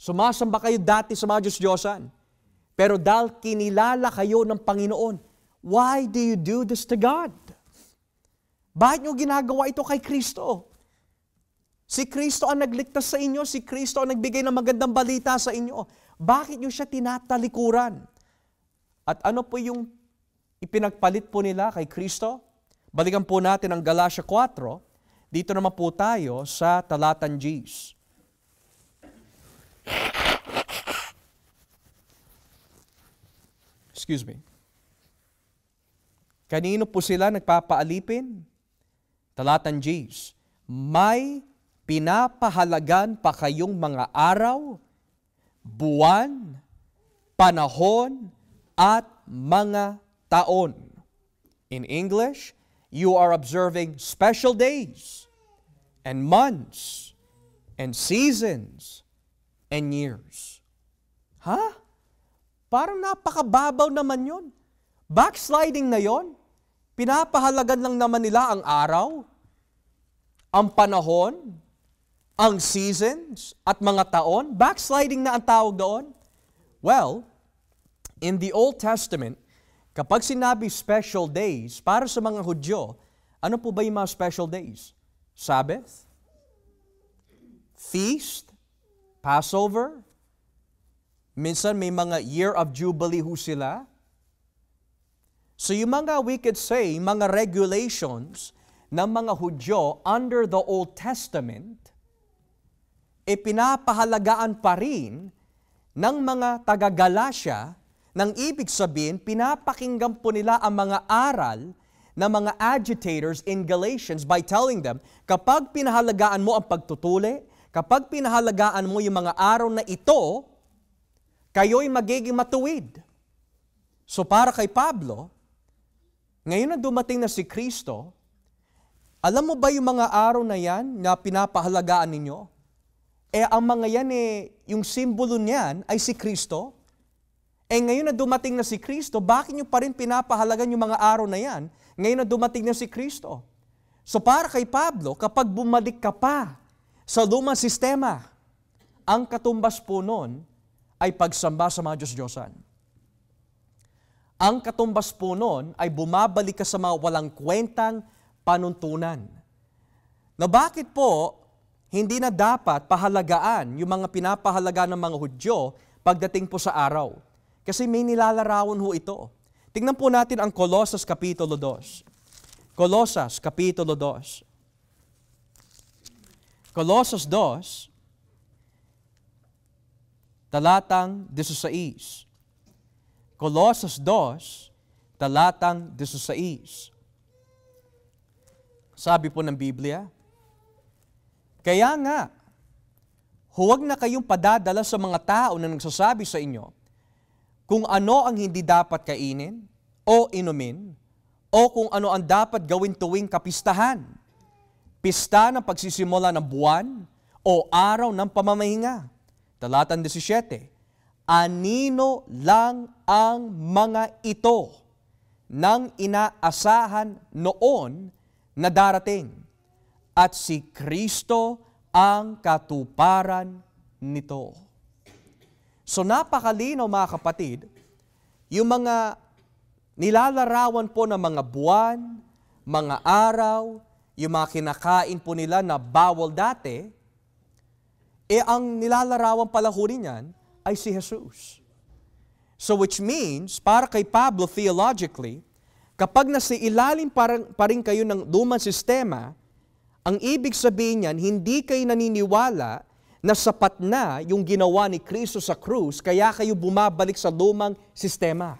Sumasamba kayo dati sa mga Diyos-Diyosan. Pero dahil kinilala kayo ng Panginoon, why do you do this to God? Bakit nyo ginagawa ito kay Kristo? Si Kristo ang nagligtas sa inyo, si Kristo ang nagbigay ng magandang balita sa inyo. Bakit nyo siya tinatalikuran? At ano po yung ipinagpalit po nila kay Kristo? Balikan po natin ang Galatia 4, dito naman po tayo sa talatan G's. Excuse me. Kanino po sila nagpapaalipin? Talatan G's. May pinapahalagan pa kayong mga araw, buwan, panahon, at mga taon. In English, you are observing special days and months and seasons and years. Ha? Huh? Parang napakababaw naman yon. Backsliding na yon. Pinapahalagan lang naman nila ang araw, ang panahon, ang seasons, at mga taon. Backsliding na ang tawag doon. Well, in the Old Testament, Kapag sinabi special days, para sa mga Hudyo, ano po ba yung mga special days? Sabbath? Feast? Passover? Minsan may mga year of Jubilee ho sila. So yung mga, we could say, mga regulations ng mga Hudyo under the Old Testament, e pinapahalagaan pa rin ng mga taga-Galasya nang ibig sabihin, pinapakinggan po nila ang mga aral ng mga agitators in Galatians by telling them, kapag pinahalagaan mo ang pagtutuli, kapag pinahalagaan mo yung mga araw na ito, kayo'y magiging matuwid. So para kay Pablo, ngayon na dumating na si Kristo, alam mo ba yung mga araw na yan na pinapahalagaan ninyo? Eh ang mga yan eh, yung simbolo niyan ay si Kristo. Eh ngayon na dumating na si Kristo, bakit nyo pa rin pinapahalagan yung mga araw na yan? Ngayon na dumating na si Kristo. So para kay Pablo, kapag bumalik ka pa sa lumang sistema, ang katumbas po noon ay pagsamba sa mga Diyos-Diyosan. Ang katumbas po noon ay bumabalik ka sa mga walang kwentang panuntunan. Na bakit po hindi na dapat pahalagaan yung mga pinapahalaga ng mga Hudyo pagdating po sa araw? Kasi may nilalarawan ho ito. Tingnan po natin ang Colossus Kapitulo 2. Colossus Kapitulo 2. Colossus 2, talatang 16. Colossus 2, talatang 16. Sabi po ng Biblia, Kaya nga, huwag na kayong padadala sa mga tao na nagsasabi sa inyo, kung ano ang hindi dapat kainin o inumin o kung ano ang dapat gawin tuwing kapistahan, pista ng pagsisimula ng buwan o araw ng pamamahinga. Talatan 17, Anino lang ang mga ito ng inaasahan noon na darating at si Kristo ang katuparan nito. So napakalino mga kapatid, yung mga nilalarawan po ng mga buwan, mga araw, yung mga kinakain po nila na bawal dati, eh ang nilalarawan pala ho niyan ay si Jesus. So which means, para kay Pablo theologically, kapag nasa ilalim parang, pa rin kayo ng duman sistema, ang ibig sabihin niyan, hindi kayo naniniwala na sapat na yung ginawa ni Kristo sa krus, kaya kayo bumabalik sa lumang sistema.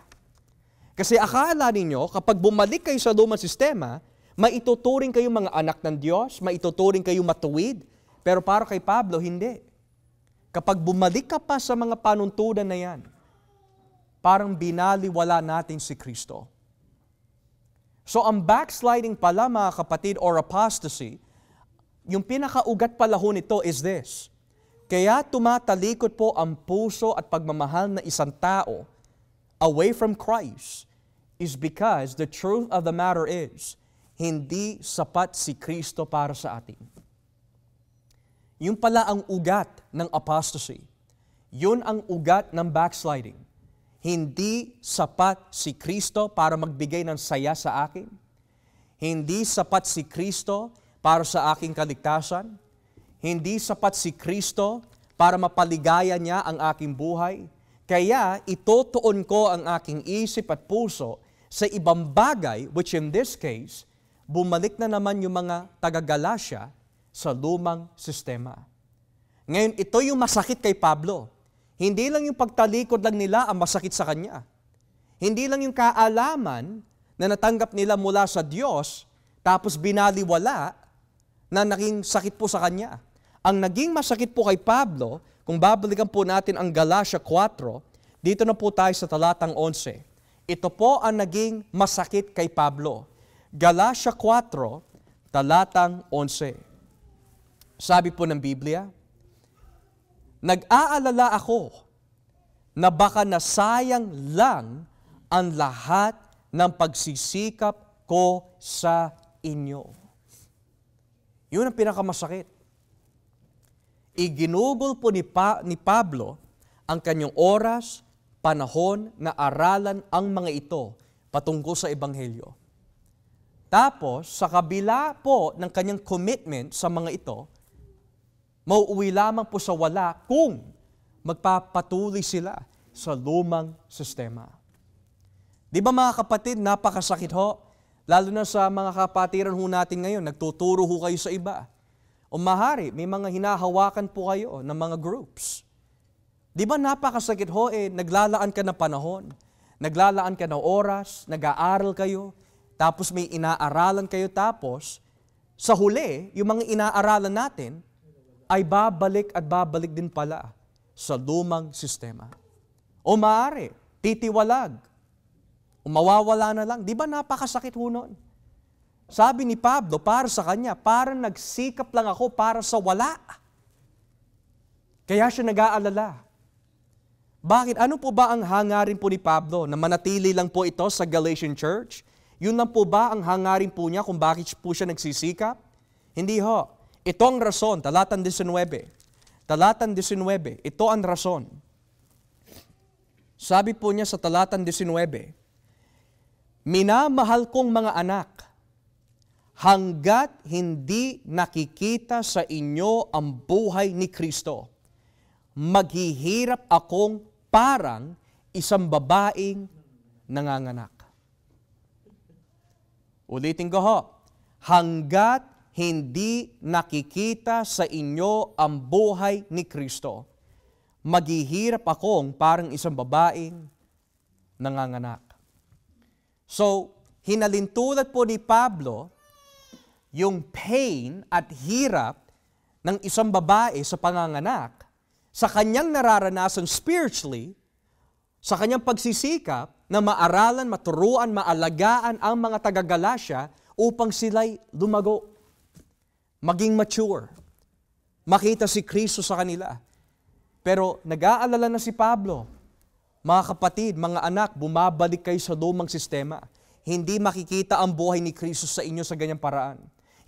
Kasi akala ninyo, kapag bumalik kayo sa lumang sistema, maituturing kayong mga anak ng Diyos, maituturing kayo matuwid, pero para kay Pablo, hindi. Kapag bumalik ka pa sa mga panuntunan na yan, parang binaliwala natin si Kristo. So ang backsliding pala mga kapatid or apostasy, yung pinakaugat pala ho nito is this. Kaya tumatalikod po ang puso at pagmamahal na isang tao away from Christ is because the truth of the matter is, hindi sapat si Kristo para sa atin. Yun pala ang ugat ng apostasy. Yun ang ugat ng backsliding. Hindi sapat si Kristo para magbigay ng saya sa akin. Hindi sapat si Kristo para sa aking kaligtasan. Hindi sapat si Kristo para mapaligaya niya ang aking buhay. Kaya itutuon ko ang aking isip at puso sa ibang bagay, which in this case, bumalik na naman yung mga taga-Galasya sa lumang sistema. Ngayon, ito yung masakit kay Pablo. Hindi lang yung pagtalikod lang nila ang masakit sa kanya. Hindi lang yung kaalaman na natanggap nila mula sa Diyos, tapos binaliwala na naging sakit po sa kanya. Ang naging masakit po kay Pablo, kung babalikan po natin ang Galatia 4, dito na po tayo sa talatang 11. Ito po ang naging masakit kay Pablo. Galatia 4, talatang 11. Sabi po ng Biblia, Nag-aalala ako na baka nasayang lang ang lahat ng pagsisikap ko sa inyo. Yun ang pinakamasakit iginugol po ni, pa, ni Pablo ang kanyang oras, panahon na aralan ang mga ito patungkol sa Ebanghelyo. Tapos, sa kabila po ng kanyang commitment sa mga ito, mauwi lamang po sa wala kung magpapatuloy sila sa lumang sistema. Di ba mga kapatid, napakasakit ho, lalo na sa mga kapatiran ho natin ngayon, nagtuturo ho kayo sa iba o mahari, may mga hinahawakan po kayo ng mga groups. Di ba napakasakit ho eh, naglalaan ka na panahon, naglalaan ka na oras, nag-aaral kayo, tapos may inaaralan kayo, tapos sa huli, yung mga inaaralan natin ay babalik at babalik din pala sa lumang sistema. O maaari, titiwalag, o mawawala na lang. Di ba napakasakit ho noon? Sabi ni Pablo, para sa kanya, para nagsikap lang ako para sa wala. Kaya siya nag-aalala. Bakit? Ano po ba ang hangarin po ni Pablo na manatili lang po ito sa Galatian Church? Yun lang po ba ang hangarin po niya kung bakit po siya nagsisikap? Hindi ho. Ito ang rason, talatan 19. Talatan 19, ito ang rason. Sabi po niya sa talatan 19, Minamahal kong mga anak, hanggat hindi nakikita sa inyo ang buhay ni Kristo, maghihirap akong parang isang babaeng nanganganak. Ulitin ko ho, hanggat hindi nakikita sa inyo ang buhay ni Kristo, maghihirap akong parang isang babaeng nanganganak. So, hinalintulad po ni Pablo yung pain at hirap ng isang babae sa panganganak, sa kanyang nararanasan spiritually, sa kanyang pagsisikap na maaralan, maturuan, maalagaan ang mga tagagala siya upang sila'y lumago, maging mature, makita si Kristo sa kanila. Pero nag-aalala na si Pablo, mga kapatid, mga anak, bumabalik kayo sa lumang sistema. Hindi makikita ang buhay ni Kristo sa inyo sa ganyang paraan.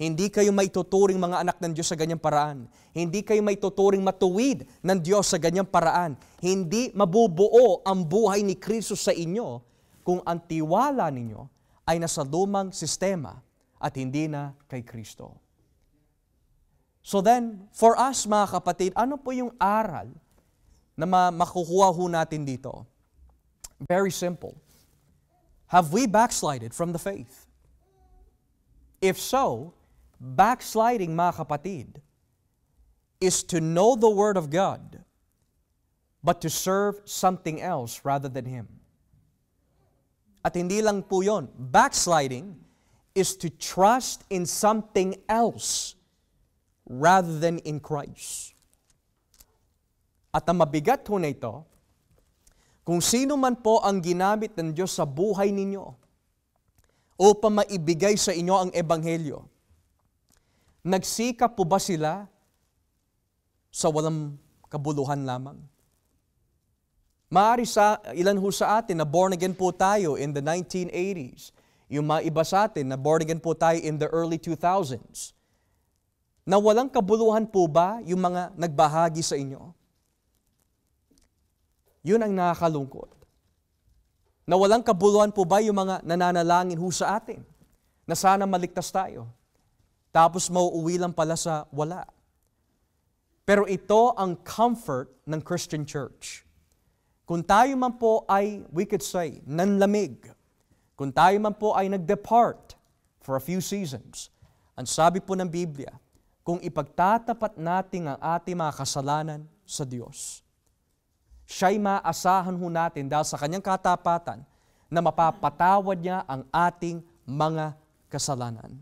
Hindi kayo may tuturing mga anak ng Diyos sa ganyang paraan. Hindi kayo may tuturing matuwid ng Diyos sa ganyang paraan. Hindi mabubuo ang buhay ni Kristo sa inyo kung ang tiwala ninyo ay nasa lumang sistema at hindi na kay Kristo. So then, for us mga kapatid, ano po yung aral na makukuha ho natin dito? Very simple. Have we backslided from the faith? If so, Backsliding, mga kapatid, is to know the Word of God, but to serve something else rather than Him. At hindi lang po yun. Backsliding is to trust in something else rather than in Christ. At ang mabigat ho na ito, kung sino man po ang ginamit ng Diyos sa buhay ninyo upang maibigay sa inyo ang Ebanghelyo, Nagsikap po ba sila sa walang kabuluhan lamang? Maari sa ilan ho sa atin na born again po tayo in the 1980s. Yung mga iba sa atin na born again po tayo in the early 2000s. Na walang kabuluhan po ba yung mga nagbahagi sa inyo? Yun ang nakakalungkot. Na walang kabuluhan po ba yung mga nananalangin ho sa atin? Na sana maligtas tayo. Tapos mauuwi lang pala sa wala. Pero ito ang comfort ng Christian church. Kung tayo man po ay, we could say, nanlamig. Kung tayo man po ay nag-depart for a few seasons. Ang sabi po ng Biblia, kung ipagtatapat natin ang ating mga kasalanan sa Diyos, siya'y maasahan ho natin dahil sa kanyang katapatan na mapapatawad niya ang ating mga kasalanan.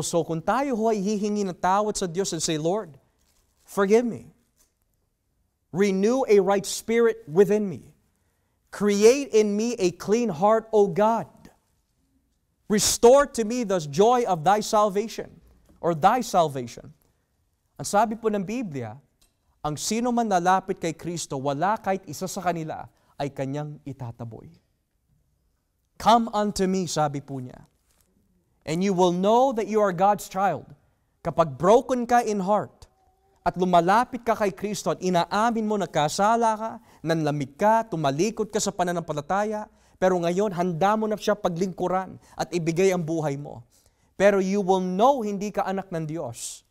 So kung tayo ho ay hihingi ng tawad sa Diyos and say, Lord, forgive me. Renew a right spirit within me. Create in me a clean heart, O God. Restore to me the joy of thy salvation or thy salvation. Ang sabi po ng Biblia, ang sino man nalapit kay Kristo, wala kahit isa sa kanila ay kanyang itataboy. Come unto me, sabi po niya and you will know that you are God's child kapag broken ka in heart at lumalapit ka kay Kristo at inaamin mo na kasala ka, nanlamig ka, tumalikod ka sa pananampalataya, pero ngayon handa mo na siya paglingkuran at ibigay ang buhay mo. Pero you will know hindi ka anak ng Diyos.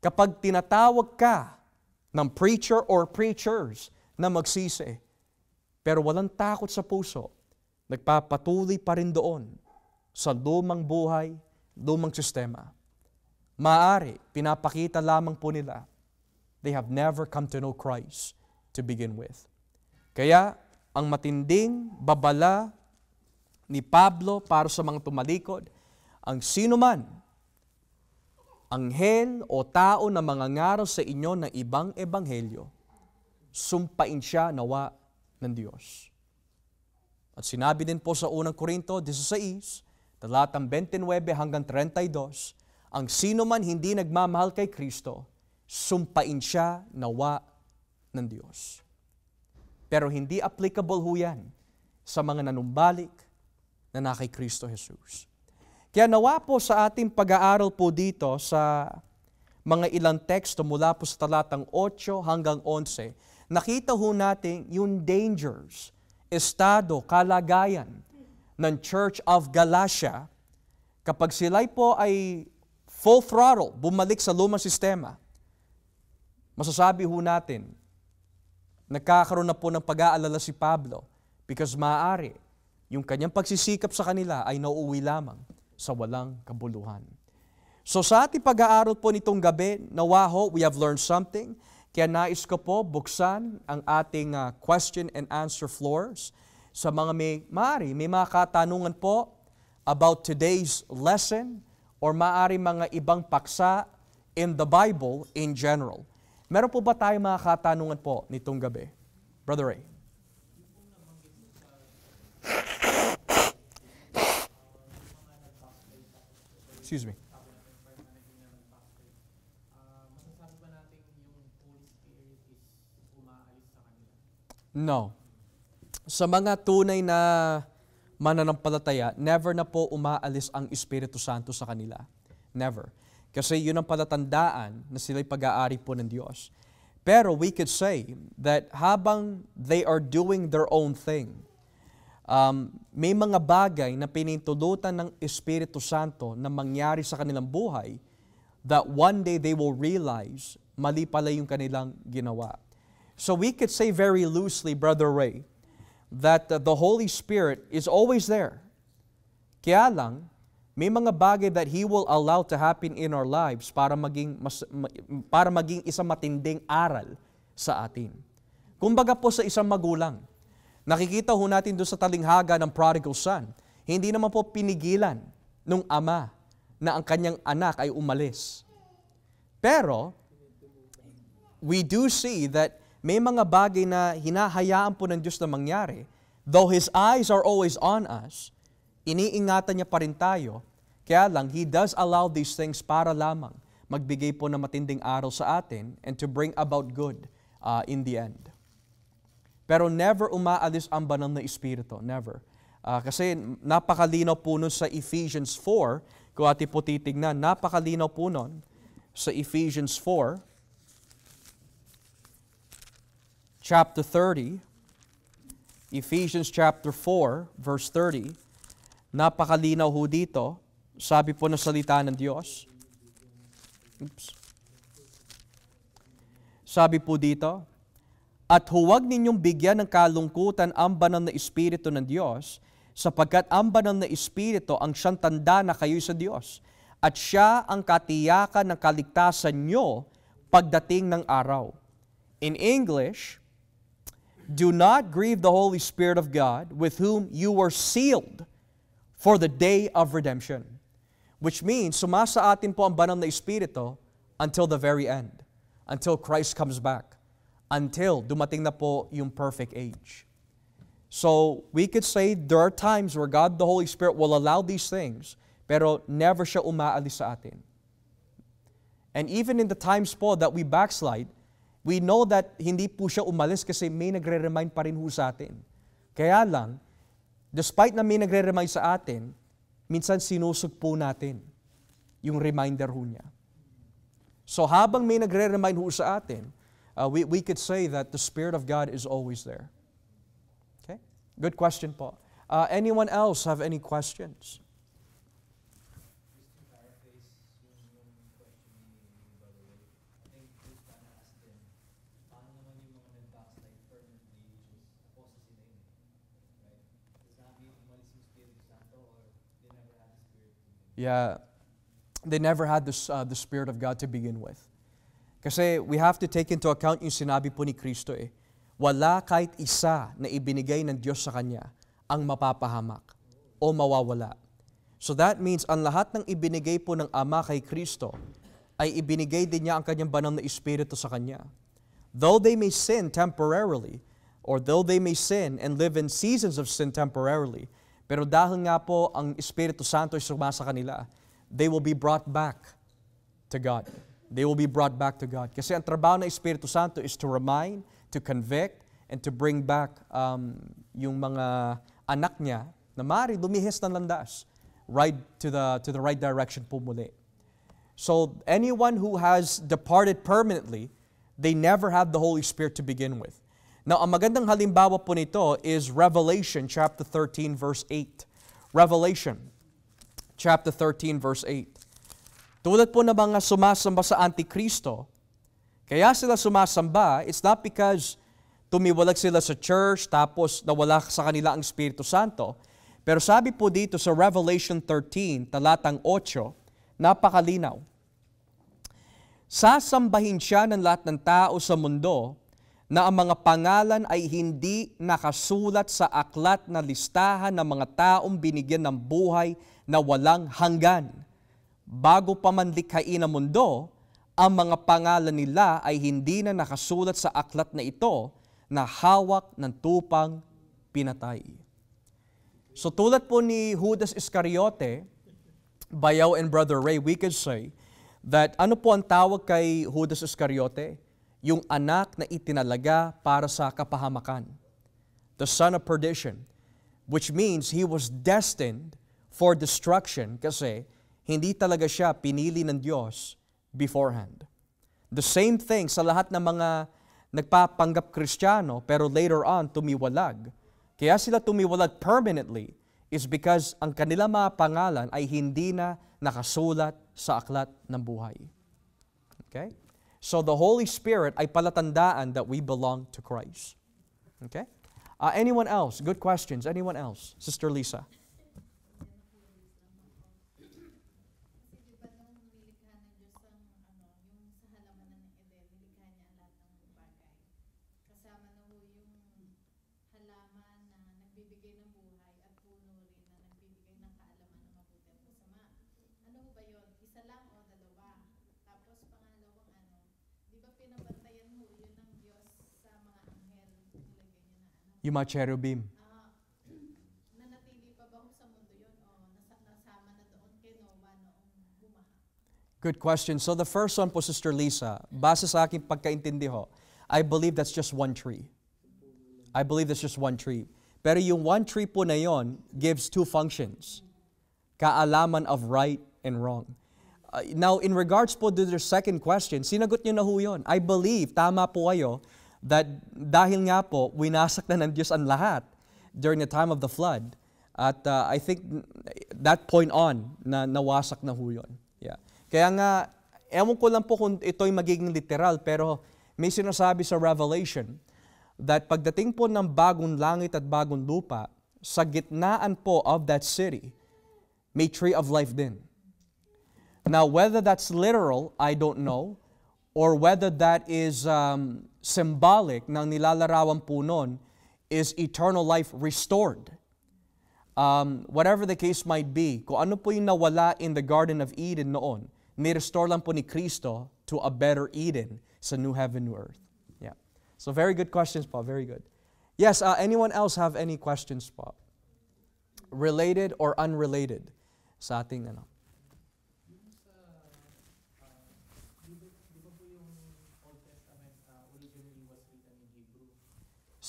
Kapag tinatawag ka ng preacher or preachers na magsisi, pero walang takot sa puso, nagpapatuloy pa rin doon sa lumang buhay, lumang sistema. Maari, pinapakita lamang po nila, they have never come to know Christ to begin with. Kaya, ang matinding babala ni Pablo para sa mga tumalikod, ang sino man, anghel o tao na mangangaral sa inyo ng ibang ebanghelyo, sumpain siya nawa ng Diyos. At sinabi din po sa unang Korinto 16, talatang 29 hanggang 32, ang sino man hindi nagmamahal kay Kristo, sumpain siya nawa ng Diyos. Pero hindi applicable ho yan sa mga nanumbalik na na kay Kristo Jesus. Kaya nawa po sa ating pag-aaral po dito sa mga ilang teksto mula po sa talatang 8 hanggang 11, nakita ho natin yung dangers, estado, kalagayan ng Church of Galatia, kapag sila po ay full throttle, bumalik sa lumang sistema, masasabi ho natin, nagkakaroon na po ng pag-aalala si Pablo because maaari, yung kanyang pagsisikap sa kanila ay nauuwi lamang sa walang kabuluhan. So sa ating pag-aaral po nitong gabi, nawaho, we have learned something. Kaya nais ko po buksan ang ating uh, question and answer floors sa mga may maari. May mga katanungan po about today's lesson or maari mga ibang paksa in the Bible in general. Meron po ba tayong mga katanungan po nitong gabi? Brother Ray. Excuse me. No. Sa mga tunay na mananampalataya, never na po umaalis ang Espiritu Santo sa kanila. Never. Kasi yun ang palatandaan na sila'y pag-aari po ng Diyos. Pero we could say that habang they are doing their own thing, um, may mga bagay na pinintulutan ng Espiritu Santo na mangyari sa kanilang buhay that one day they will realize mali pala yung kanilang ginawa. So we could say very loosely, Brother Ray, that the Holy Spirit is always there. Kaya lang, may mga bagay that He will allow to happen in our lives para maging, mas, para maging isang matinding aral sa atin. Kumbaga po sa isang magulang, nakikita ho natin doon sa talinghaga ng prodigal son, hindi naman po pinigilan nung ama na ang kanyang anak ay umalis. Pero, we do see that may mga bagay na hinahayaan po ng Diyos na mangyari. Though His eyes are always on us, iniingatan niya pa rin tayo. Kaya lang, He does allow these things para lamang magbigay po ng matinding aral sa atin and to bring about good uh, in the end. Pero never umaalis ang banal na Espiritu. Never. Uh, kasi napakalinaw po nun sa Ephesians 4, kung ati po titignan, napakalinaw po nun sa Ephesians 4, chapter 30, Ephesians chapter 4, verse 30, napakalinaw ho dito, sabi po ng salita ng Diyos. Oops. Sabi po dito, At huwag ninyong bigyan ng kalungkutan ang banal na Espiritu ng Diyos, sapagkat ang banal na Espiritu ang siyang tanda na kayo sa Diyos, at siya ang katiyakan ng kaligtasan nyo pagdating ng araw. In English, Do not grieve the Holy Spirit of God, with whom you were sealed for the day of redemption. Which means, sumasa atin po ang banal na Espiritu until the very end, until Christ comes back, until dumating na po yung perfect age. So, we could say there are times where God the Holy Spirit will allow these things, pero never siya umaalis sa atin. And even in the times po that we backslide, we know that hindi po siya umalis kasi may nagre-remind pa rin ho sa atin. Kaya lang, despite na may nagre-remind sa atin, minsan sinusog po natin yung reminder ho niya. So habang may nagre-remind ho sa atin, uh, we, we could say that the Spirit of God is always there. Okay? Good question, Paul. Uh, anyone else have any questions? Yeah, they never had this, uh, the Spirit of God to begin with. Kasi we have to take into account yung sinabi po ni Kristo eh. Wala kahit isa na ibinigay ng Diyos sa Kanya ang mapapahamak o mawawala. So that means ang lahat ng ibinigay po ng Ama kay Kristo ay ibinigay din niya ang kanyang banal na espiritu sa Kanya. Though they may sin temporarily, or though they may sin and live in seasons of sin temporarily, Pero dahil nga po ang Espiritu Santo ay sumasa kanila, they will be brought back to God. They will be brought back to God. Kasi ang trabaho ng Espiritu Santo is to remind, to convict, and to bring back um, yung mga anak niya na mari lumihis ng landas right to the, to the right direction po muli. So anyone who has departed permanently, they never had the Holy Spirit to begin with. Now, ang magandang halimbawa po nito is Revelation chapter 13 verse 8. Revelation chapter 13 verse 8. Tulad po ng mga sumasamba sa Antikristo, kaya sila sumasamba, it's not because tumiwalag sila sa church tapos nawala sa kanila ang Espiritu Santo. Pero sabi po dito sa Revelation 13, talatang 8, napakalinaw. Sasambahin siya ng lahat ng tao sa mundo na ang mga pangalan ay hindi nakasulat sa aklat na listahan ng mga taong binigyan ng buhay na walang hanggan. Bago pa man likhain ang mundo, ang mga pangalan nila ay hindi na nakasulat sa aklat na ito na hawak ng tupang pinatay. So tulad po ni Judas Iscariote, Bayaw and Brother Ray, we could say that ano po ang tawag kay Judas Iscariote? yung anak na itinalaga para sa kapahamakan. The son of perdition, which means he was destined for destruction kasi hindi talaga siya pinili ng Diyos beforehand. The same thing sa lahat ng mga nagpapanggap Kristiyano pero later on tumiwalag. Kaya sila tumiwalag permanently is because ang kanila mga pangalan ay hindi na nakasulat sa aklat ng buhay. Okay? So the Holy Spirit ay palatandaan that we belong to Christ. Okay? Uh, anyone else? Good questions. Anyone else? Sister Lisa. Yung mga cherubim. Good question. So the first one po, Sister Lisa, base sa aking pagkaintindi ho, I believe that's just one tree. I believe that's just one tree. Pero yung one tree po na yon gives two functions. Kaalaman of right and wrong. Uh, now, in regards po to the second question, sinagot niyo na ho yun. I believe, tama po kayo, that dahil nga po, winasaktan ng Diyos ang lahat during the time of the flood. At uh, I think that point on, na nawasak na ho yun. Yeah. Kaya nga, ewan ko lang po kung ito'y magiging literal, pero may sinasabi sa Revelation that pagdating po ng bagong langit at bagong lupa, sa gitnaan po of that city, may tree of life din. Now, whether that's literal, I don't know, or whether that is um, symbolic ng nilalarawan po noon is eternal life restored. Um, whatever the case might be, kung ano po yung nawala in the Garden of Eden noon, ni-restore lang po ni Kristo to a better Eden sa new heaven, new earth. Yeah. So very good questions Paul. very good. Yes, uh, anyone else have any questions Paul? Related or unrelated sa ating ano?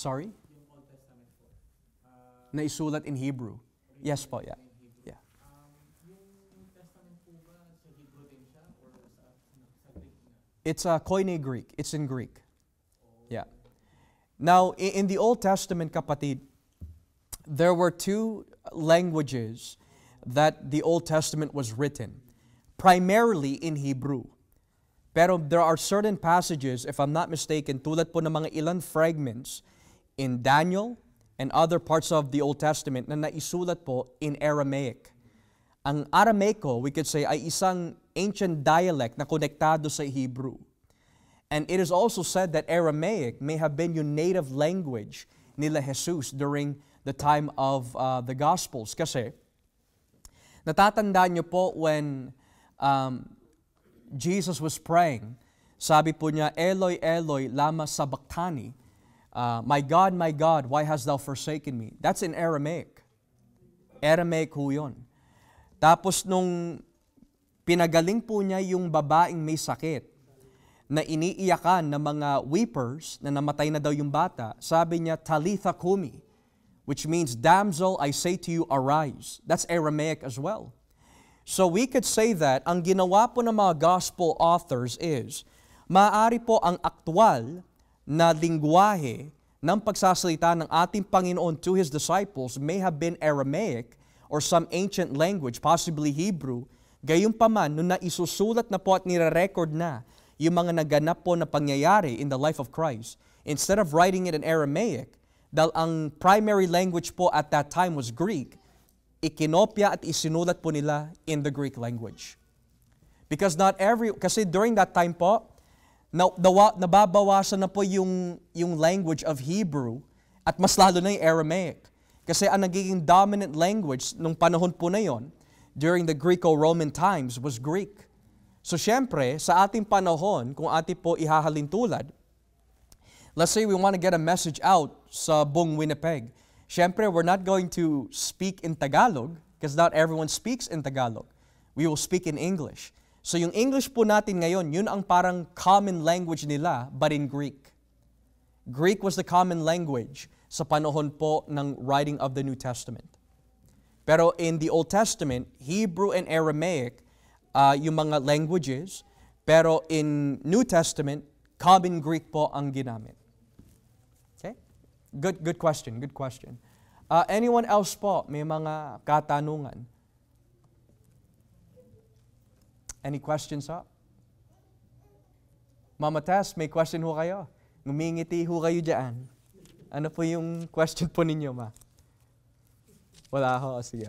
Sorry? isulat in Hebrew. Yes po, yeah. It's a Koine Greek. It's in Greek. Yeah. Now, in the Old Testament, kapatid, there were two languages that the Old Testament was written, primarily in Hebrew. Pero there are certain passages, if I'm not mistaken, tulad po ng mga ilan fragments in Daniel and other parts of the Old Testament na naisulat po in Aramaic. Ang Aramaico, we could say, ay isang ancient dialect na konektado sa Hebrew. And it is also said that Aramaic may have been your native language nila Jesus during the time of uh, the Gospels. Kasi, natatandaan niyo po when um, Jesus was praying, sabi po niya, Eloi, Eloi, lama sabachthani, uh, My God, my God, why hast thou forsaken me? That's in Aramaic. Aramaic ho yun. Tapos nung pinagaling po niya yung babaeng may sakit na iniiyakan ng mga weepers na namatay na daw yung bata, sabi niya, Talitha Kumi, which means, Damsel, I say to you, arise. That's Aramaic as well. So we could say that ang ginawa po ng mga gospel authors is, maaari po ang aktwal na lingwahe ng pagsasalita ng ating Panginoon to His disciples may have been Aramaic or some ancient language, possibly Hebrew, gayunpaman, nung naisusulat na po at nire-record na yung mga naganap po na pangyayari in the life of Christ, instead of writing it in Aramaic, dahil ang primary language po at that time was Greek, ikinopya at isinulat po nila in the Greek language. Because not every, kasi during that time po, na, nawa, nababawasan na po yung, yung language of Hebrew at mas lalo na yung Aramaic. Kasi ang nagiging dominant language nung panahon po na yon, during the Greco-Roman times, was Greek. So syempre, sa ating panahon, kung atin po ihahalin tulad, let's say we want to get a message out sa buong Winnipeg. Syempre, we're not going to speak in Tagalog because not everyone speaks in Tagalog. We will speak in English. So yung English po natin ngayon, yun ang parang common language nila, but in Greek. Greek was the common language sa panahon po ng writing of the New Testament. Pero in the Old Testament, Hebrew and Aramaic, uh, yung mga languages, pero in New Testament, common Greek po ang ginamit. Okay? Good, good question, good question. Uh, anyone else po may mga katanungan? Any questions up? Mama Tess, may question ho kayo. Ngumingiti ho kayo dyan. Ano po yung [laughs] question po ninyo, ma? Wala ho. Sige.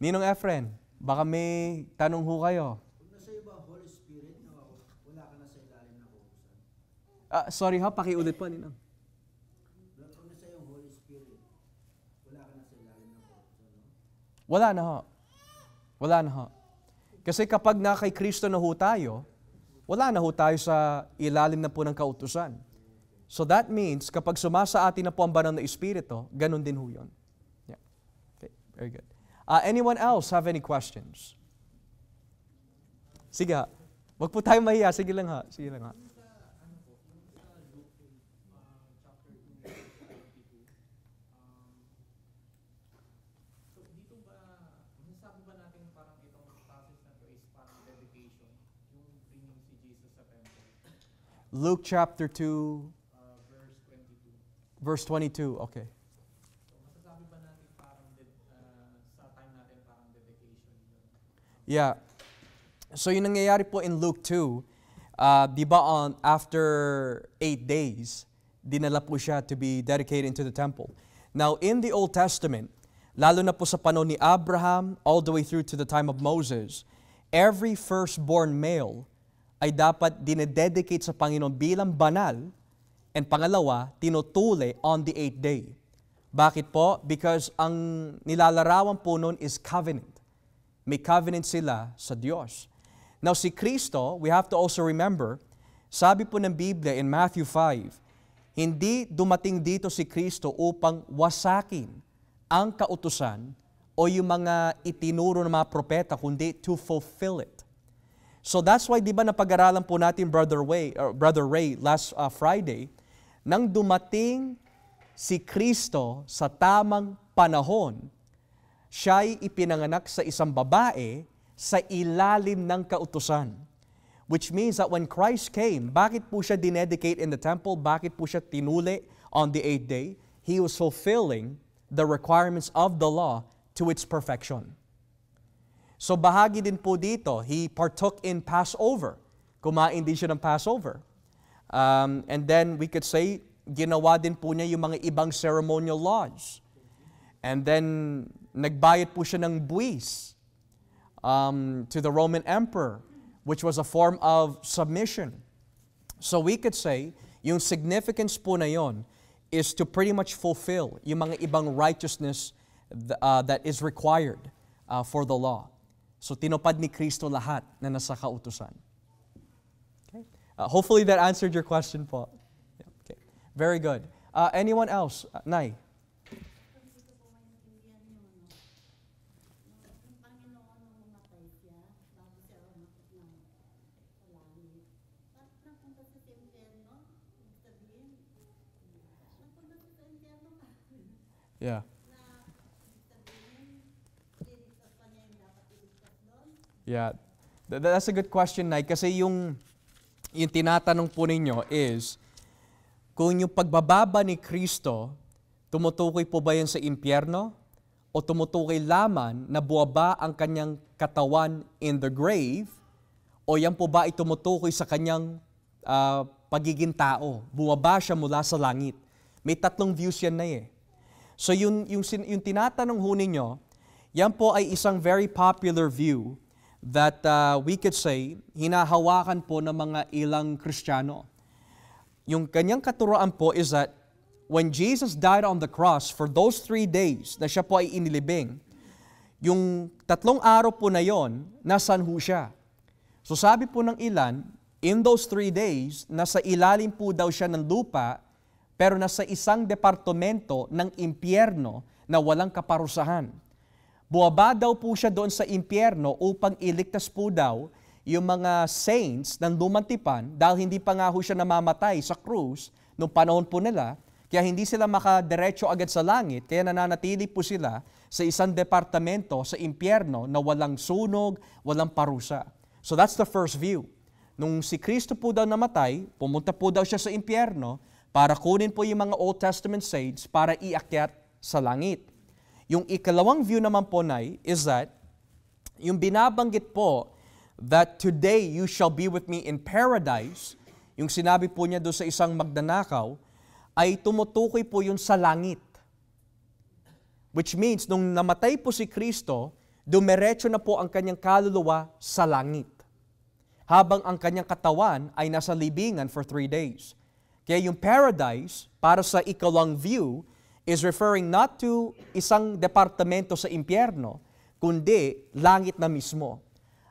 Ninong Efren, baka may tanong ho kayo. Kung nasa iba, Holy Spirit, no, wala ka na sa ilalim na kukusan. Ah, sorry ha, pakiulit po, Ninong. Kung nasa iyo, Holy Spirit, wala ka na sa ilalim na kukusan. Wala na ho. Wala na ho. Kasi kapag na kay Kristo na ho tayo, wala na ho tayo sa ilalim na po ng kautusan. So that means, kapag sumasa atin na po ang banal na Espiritu, ganun din ho yun. Yeah. Okay, very good. Uh, anyone else have any questions? Sige ha. Huwag po tayo mahiya. Sige lang ha. Sige lang ha. Luke chapter 2, uh, verse 22. Verse 22, okay. natin sa Yeah. So yung nangyayari po in Luke 2, uh, di ba on, after eight days, dinala po siya to be dedicated into the temple. Now, in the Old Testament, lalo na po sa panon ni Abraham, all the way through to the time of Moses, every firstborn male ay dapat dinededicate sa Panginoon bilang banal and pangalawa, tinutuli on the eighth day. Bakit po? Because ang nilalarawan po noon is covenant. May covenant sila sa Diyos. Now si Kristo, we have to also remember, sabi po ng Biblia in Matthew 5, hindi dumating dito si Kristo upang wasakin ang kautusan o yung mga itinuro ng mga propeta, kundi to fulfill it. So that's di ba napag-aralan po natin Brother Way or uh, Brother Ray last uh, Friday nang dumating si Kristo sa tamang panahon, siya'y ipinanganak sa isang babae sa ilalim ng kautusan. Which means that when Christ came, bakit po siya dinedicate in the temple? Bakit po siya tinuli on the eighth day? He was fulfilling the requirements of the law to its perfection. So bahagi din po dito, he partook in Passover. Kumain din siya ng Passover. Um, and then we could say, ginawa din po niya yung mga ibang ceremonial laws. And then, nagbayad po siya ng buwis um, to the Roman emperor, which was a form of submission. So we could say, yung significance po na yon is to pretty much fulfill yung mga ibang righteousness th- uh, that is required uh, for the law. So tinupad ni Kristo lahat na nasa kautusan. Okay? Uh, hopefully that answered your question po. Okay. Very good. Uh, anyone else? Uh, Nay. Yeah. Yeah. That's a good question, Nay. Kasi yung, yung tinatanong po ninyo is, kung yung pagbababa ni Kristo, tumutukoy po ba yan sa impyerno? O tumutukoy laman na buwaba ang kanyang katawan in the grave? O yan po ba ay tumutukoy sa kanyang uh, pagiging tao? Buwaba siya mula sa langit. May tatlong views yan na eh. So yung, yung, yung tinatanong ho ninyo, yan po ay isang very popular view that uh, we could say, hinahawakan po ng mga ilang Kristiyano. Yung kanyang katuroan po is that when Jesus died on the cross for those three days na siya po ay inilibing, yung tatlong araw po na yon, nasan ho siya? So sabi po ng ilan, in those three days, nasa ilalim po daw siya ng lupa, pero nasa isang departamento ng impyerno na walang kaparusahan. Buwaba daw po siya doon sa impyerno upang iligtas po daw yung mga saints ng lumantipan dahil hindi pa nga ho siya namamatay sa krus noong panahon po nila. Kaya hindi sila makadiretso agad sa langit, kaya nananatili po sila sa isang departamento sa impyerno na walang sunog, walang parusa. So that's the first view. Nung si Kristo po daw namatay, pumunta po daw siya sa impyerno para kunin po yung mga Old Testament saints para iakyat sa langit. Yung ikalawang view naman po, Nay, is that yung binabanggit po that today you shall be with me in paradise, yung sinabi po niya doon sa isang magdanakaw, ay tumutukoy po yun sa langit. Which means, nung namatay po si Kristo, dumiretso na po ang kanyang kaluluwa sa langit. Habang ang kanyang katawan ay nasa libingan for three days. Kaya yung paradise, para sa ikalang view, is referring not to isang departamento sa impyerno, kundi langit na mismo.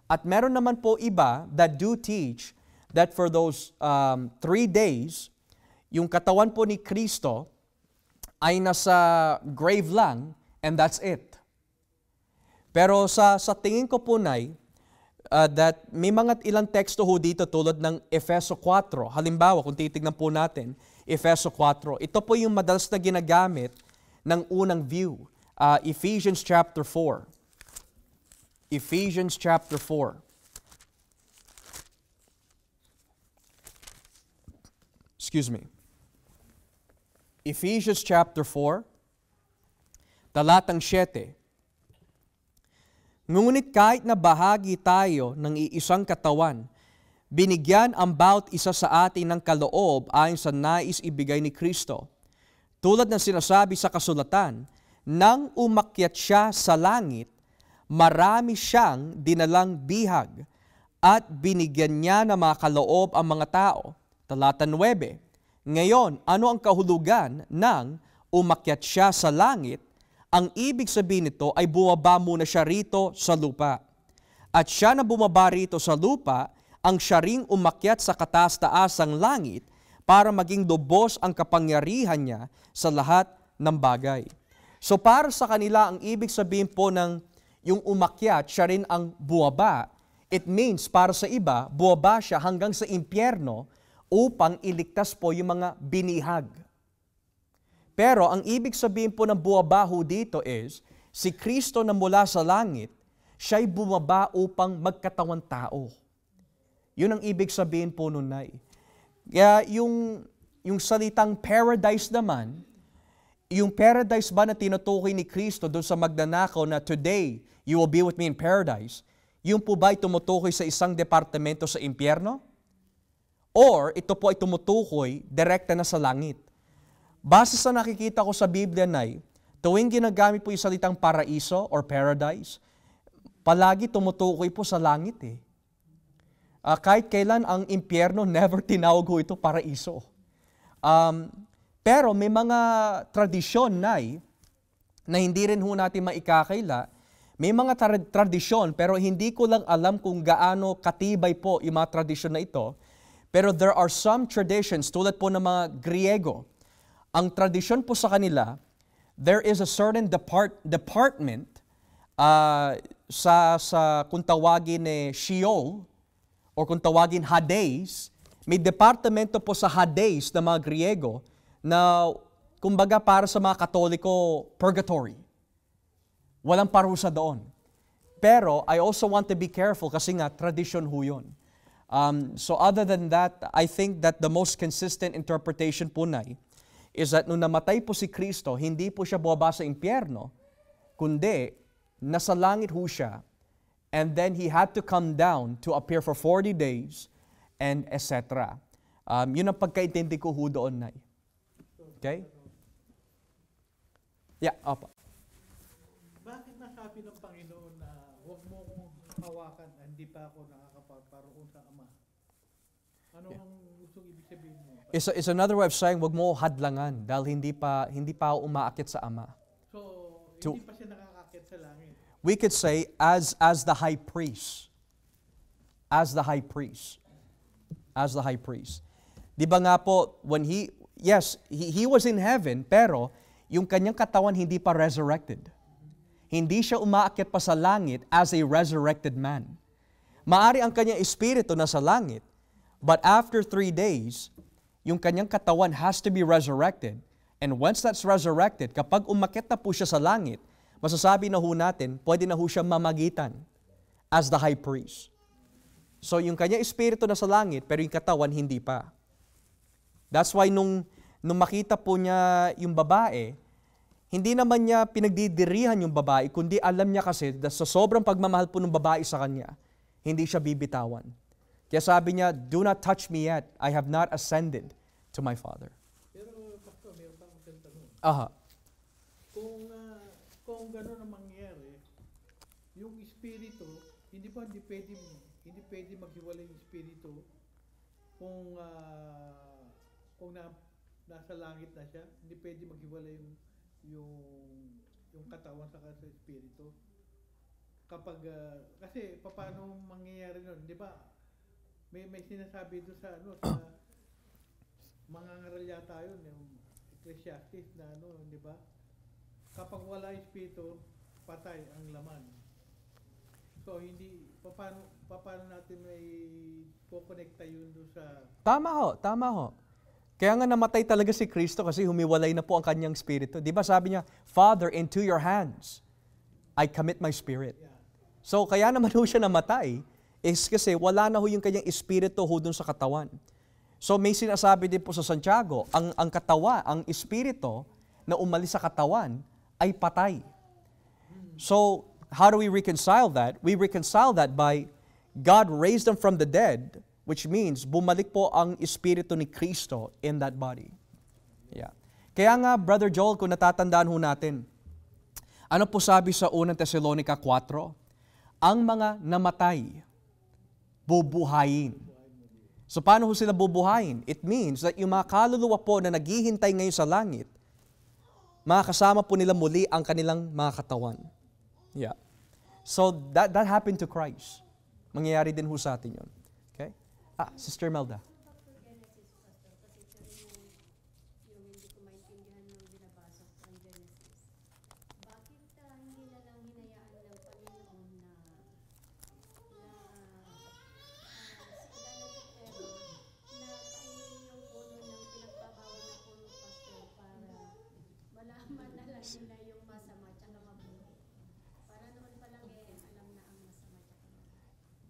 At meron naman po iba that do teach that for those um, three days, yung katawan po ni Kristo ay nasa grave lang and that's it. Pero sa, sa tingin ko po, Nay, uh, that may mga ilang teksto ho dito tulad ng Efeso 4. Halimbawa, kung titignan po natin, Efeso 4. Ito po yung madalas na ginagamit ng unang view. Uh, Ephesians chapter 4. Ephesians chapter 4. Excuse me. Ephesians chapter 4, talatang 7. Ngunit kahit na bahagi tayo ng iisang katawan, Binigyan ang bawat isa sa atin ng kaloob ayon sa nais ibigay ni Kristo. Tulad ng sinasabi sa kasulatan, nang umakyat siya sa langit, marami siyang dinalang bihag at binigyan niya ng mga kaloob ang mga tao. Talata 9. Ngayon, ano ang kahulugan ng umakyat siya sa langit? Ang ibig sabihin nito ay bumaba muna siya rito sa lupa. At siya na bumaba rito sa lupa, ang siya ring umakyat sa kataas-taasang langit para maging lubos ang kapangyarihan niya sa lahat ng bagay. So para sa kanila, ang ibig sabihin po ng yung umakyat, siya rin ang buwaba. It means para sa iba, buwaba siya hanggang sa impyerno upang iligtas po yung mga binihag. Pero ang ibig sabihin po ng buwaba dito is, si Kristo na mula sa langit, siya'y bumaba upang magkatawan tao. Yun ang ibig sabihin po nun na. Kaya yung, yung salitang paradise naman, yung paradise ba na tinutukoy ni Kristo doon sa magnanakaw na today you will be with me in paradise, yung po ba ay tumutukoy sa isang departamento sa impyerno? Or ito po ay tumutukoy direkta na sa langit? Base sa nakikita ko sa Biblia na tuwing ginagamit po yung salitang paraiso or paradise, palagi tumutukoy po sa langit eh. Uh, kahit kailan ang impyerno, never tinawag ho ito paraiso. Um, pero may mga tradisyon na, eh, na hindi rin ho natin maikakaila. May mga tra- tradisyon, pero hindi ko lang alam kung gaano katibay po yung mga tradisyon na ito. Pero there are some traditions, tulad po ng mga Griego. Ang tradisyon po sa kanila, there is a certain depart- department uh, sa, sa kung tawagin ni eh, Sheol, o kung tawagin Hades, may departamento po sa Hades ng mga Griego na kumbaga para sa mga Katoliko, purgatory. Walang parusa doon. Pero I also want to be careful kasi nga tradition ho yun. Um, so other than that, I think that the most consistent interpretation po na is that nung namatay po si Kristo, hindi po siya buwaba sa impyerno, kundi nasa langit ho siya and then he had to come down to appear for 40 days, and etc. Um, yun ang pagkaintindi ko ho doon na. Okay? Yeah, apa. Bakit nasabi ng Panginoon na huwag mo kong hawakan, ah, hindi pa ako nakakapagparoon sa Ama? Ano yeah. ang gusto ibig sabihin mo? It's, it's another way of saying, huwag mo hadlangan dahil hindi pa, hindi pa umaakit sa Ama. So, to, hindi pa siya nakakapagparoon we could say, as, as the high priest. As the high priest. As the high priest. Di ba nga po, when he, yes, he, he was in heaven, pero yung kanyang katawan hindi pa resurrected. Hindi siya umaakyat pa sa langit as a resurrected man. Maari ang kanyang espiritu na sa langit, but after three days, yung kanyang katawan has to be resurrected. And once that's resurrected, kapag umakyat na po siya sa langit, masasabi na ho natin, pwede na ho siya mamagitan as the high priest. So yung kanyang espiritu na sa langit, pero yung katawan hindi pa. That's why nung, nung makita po niya yung babae, hindi naman niya pinagdidirihan yung babae, kundi alam niya kasi na sa sobrang pagmamahal po ng babae sa kanya, hindi siya bibitawan. Kaya sabi niya, do not touch me yet. I have not ascended to my Father. Pero, Pastor, mayroon pa tanong. Aha kung gano'n ang mangyayari, yung espiritu, hindi pa hindi pwede, hindi pwede maghiwalay yung espiritu kung uh, kung na, nasa langit na siya, hindi pwede maghiwalay yung yung yung katawan sa sa espiritu. Kapag uh, kasi paano mangyayari noon, 'di ba? May may sinasabi doon sa ano sa mga ngaralya tayo yung Ecclesiastes na ano, 'di ba? Kapag wala espiritu, patay ang laman. So hindi paano paano natin may kokonekta yun do sa Tama ho, tama ho. Kaya nga namatay talaga si Kristo kasi humiwalay na po ang kanyang spirito. 'Di ba sabi niya, "Father, into your hands I commit my spirit." Yeah. So kaya naman ho siya namatay is kasi wala na ho yung kanyang espiritu ho doon sa katawan. So may sinasabi din po sa Santiago, ang ang katawa, ang espiritu na umalis sa katawan ay patay. So, how do we reconcile that? We reconcile that by God raised them from the dead, which means bumalik po ang espiritu ni Kristo in that body. Yeah. Kaya nga, Brother Joel, kung natatandaan ho natin, ano po sabi sa 1 Thessalonica 4? Ang mga namatay, bubuhayin. So paano ho sila bubuhayin? It means that yung mga kaluluwa po na naghihintay ngayon sa langit, makakasama po nila muli ang kanilang mga katawan. Yeah. So that, that happened to Christ. Mangyayari din ho sa atin 'yon. Okay? Ah, Sister Melda.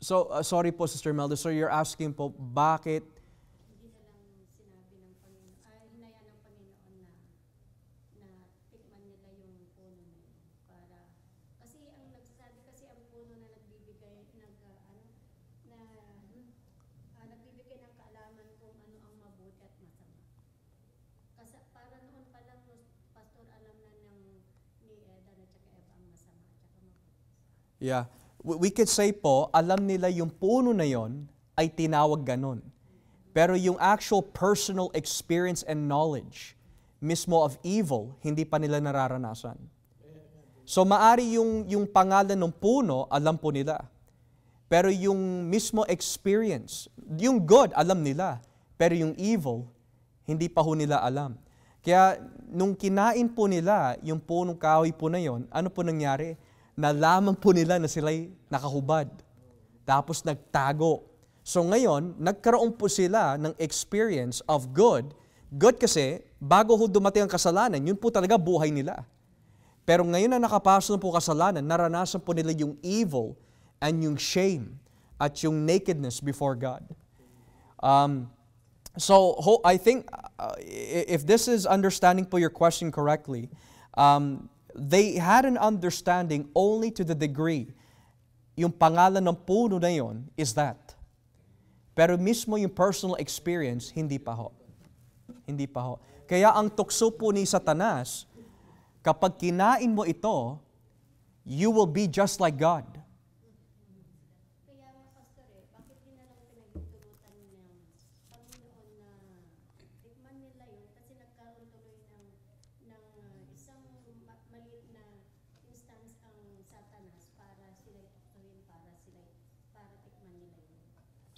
So, uh, sorry po, Sister Melda. So, you're asking po, bakit? Hindi na lang sinabi ng Panginoon, ah, hinaya ng Panginoon na, na tikman nila yung puno na yun. Para, kasi ang nagsasabi kasi ang puno na nagbibigay, nag, uh, ano, na, uh, nagbibigay ng kaalaman kung ano ang mabuti at masama. Kasi para noon pa lang, Pastor, alam na ng ni Eden at saka Eva ang masama at saka mabuti. Yeah we could say po, alam nila yung puno na yon ay tinawag ganon. Pero yung actual personal experience and knowledge mismo of evil, hindi pa nila nararanasan. So maari yung, yung pangalan ng puno, alam po nila. Pero yung mismo experience, yung good, alam nila. Pero yung evil, hindi pa ho nila alam. Kaya nung kinain po nila yung punong kahoy po na yon, ano po nangyari? nalaman po nila na sila'y nakahubad. Tapos nagtago. So ngayon, nagkaroon po sila ng experience of good. Good kasi, bago ho dumating ang kasalanan, yun po talaga buhay nila. Pero ngayon na nakapasok na po kasalanan, naranasan po nila yung evil and yung shame at yung nakedness before God. Um, so ho, I think uh, if this is understanding po your question correctly, um, they had an understanding only to the degree yung pangalan ng puno na yon is that. Pero mismo yung personal experience, hindi pa ho. Hindi pa ho. Kaya ang tukso po ni Satanas, kapag kinain mo ito, you will be just like God.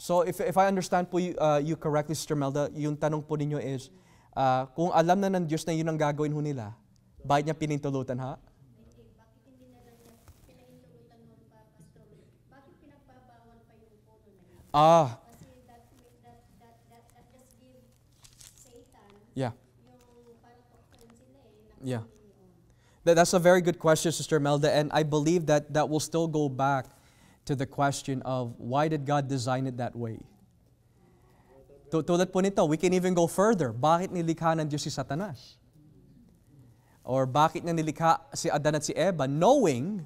So if, if I understand po you, uh, you correctly, Sister Melda, yung tanong po ninyo is, uh, kung alam na ng Diyos na yun ang gagawin ho nila, bakit niya pinintulutan ha? Ah. Yeah. Yeah. That, that's a very good question, Sister Melda, and I believe that that will still go back to the question of why did God design it that way? Tulad po nito, we can even go further. Bakit nilikha ng Diyos si Satanas? Or bakit niya nilikha si Adan at si Eva knowing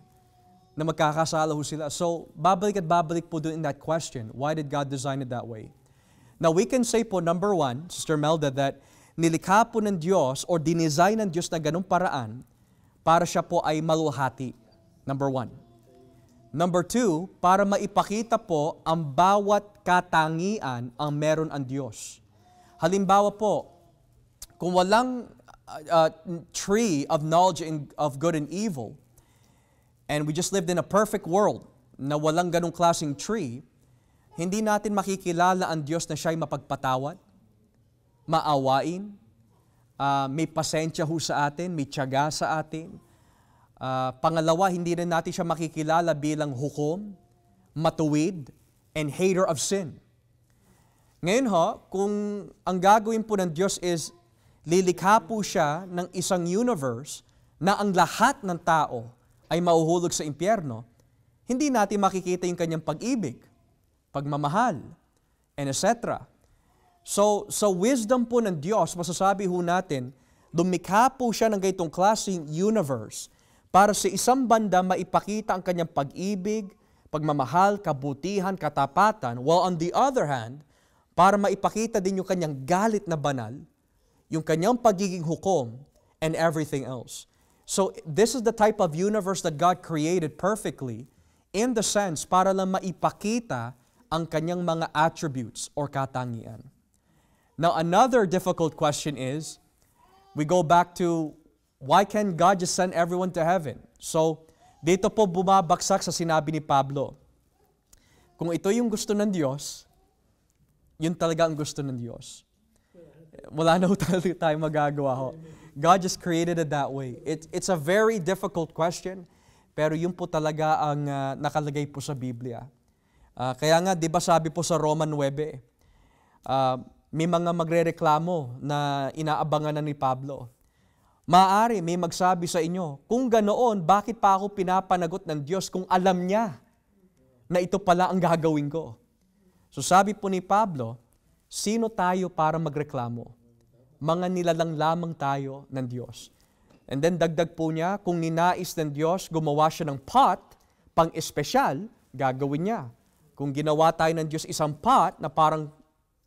na magkakasala ho sila? So, babalik at babalik po doon in that question. Why did God design it that way? Now, we can say po, number one, Sister Melda, that nilikha po ng Diyos or dinesign ng Diyos na ganong paraan para siya po ay maluhati. Number one. Number two, para maipakita po ang bawat katangian ang meron ang Diyos. Halimbawa po, kung walang uh, uh, tree of knowledge in, of good and evil, and we just lived in a perfect world na walang ganong klaseng tree, hindi natin makikilala ang Diyos na siya'y mapagpatawad, maawain, uh, may pasensya ho sa atin, may tiyaga sa atin, Uh, pangalawa, hindi na natin siya makikilala bilang hukom, matuwid, and hater of sin. Ngayon ho, kung ang gagawin po ng Diyos is lilikha po siya ng isang universe na ang lahat ng tao ay mauhulog sa impyerno, hindi natin makikita yung kanyang pag-ibig, pagmamahal, and etc. So, sa wisdom po ng Diyos, masasabi ho natin, lumikha po siya ng gayong klaseng universe para sa isang banda maipakita ang kanyang pag-ibig, pagmamahal, kabutihan, katapatan, while on the other hand, para maipakita din yung kanyang galit na banal, yung kanyang pagiging hukom, and everything else. So this is the type of universe that God created perfectly in the sense para lang maipakita ang kanyang mga attributes or katangian. Now another difficult question is, we go back to Why can God just send everyone to heaven? So, dito po bumabagsak sa sinabi ni Pablo. Kung ito yung gusto ng Diyos, yun talaga ang gusto ng Diyos. Wala na [laughs] talaga tayo magagawa ho. God just created it that way. It, it's a very difficult question, pero yun po talaga ang uh, nakalagay po sa Biblia. Uh, kaya nga, di ba sabi po sa Roman 9, uh, ah, may mga magrereklamo na inaabangan na ni Pablo. Maari may magsabi sa inyo, kung ganoon, bakit pa ako pinapanagot ng Diyos kung alam niya na ito pala ang gagawin ko? So sabi po ni Pablo, sino tayo para magreklamo? Mga nilalang lamang tayo ng Diyos. And then dagdag po niya, kung ninais ng Diyos, gumawa siya ng pot, pang espesyal, gagawin niya. Kung ginawa tayo ng Diyos isang pot na parang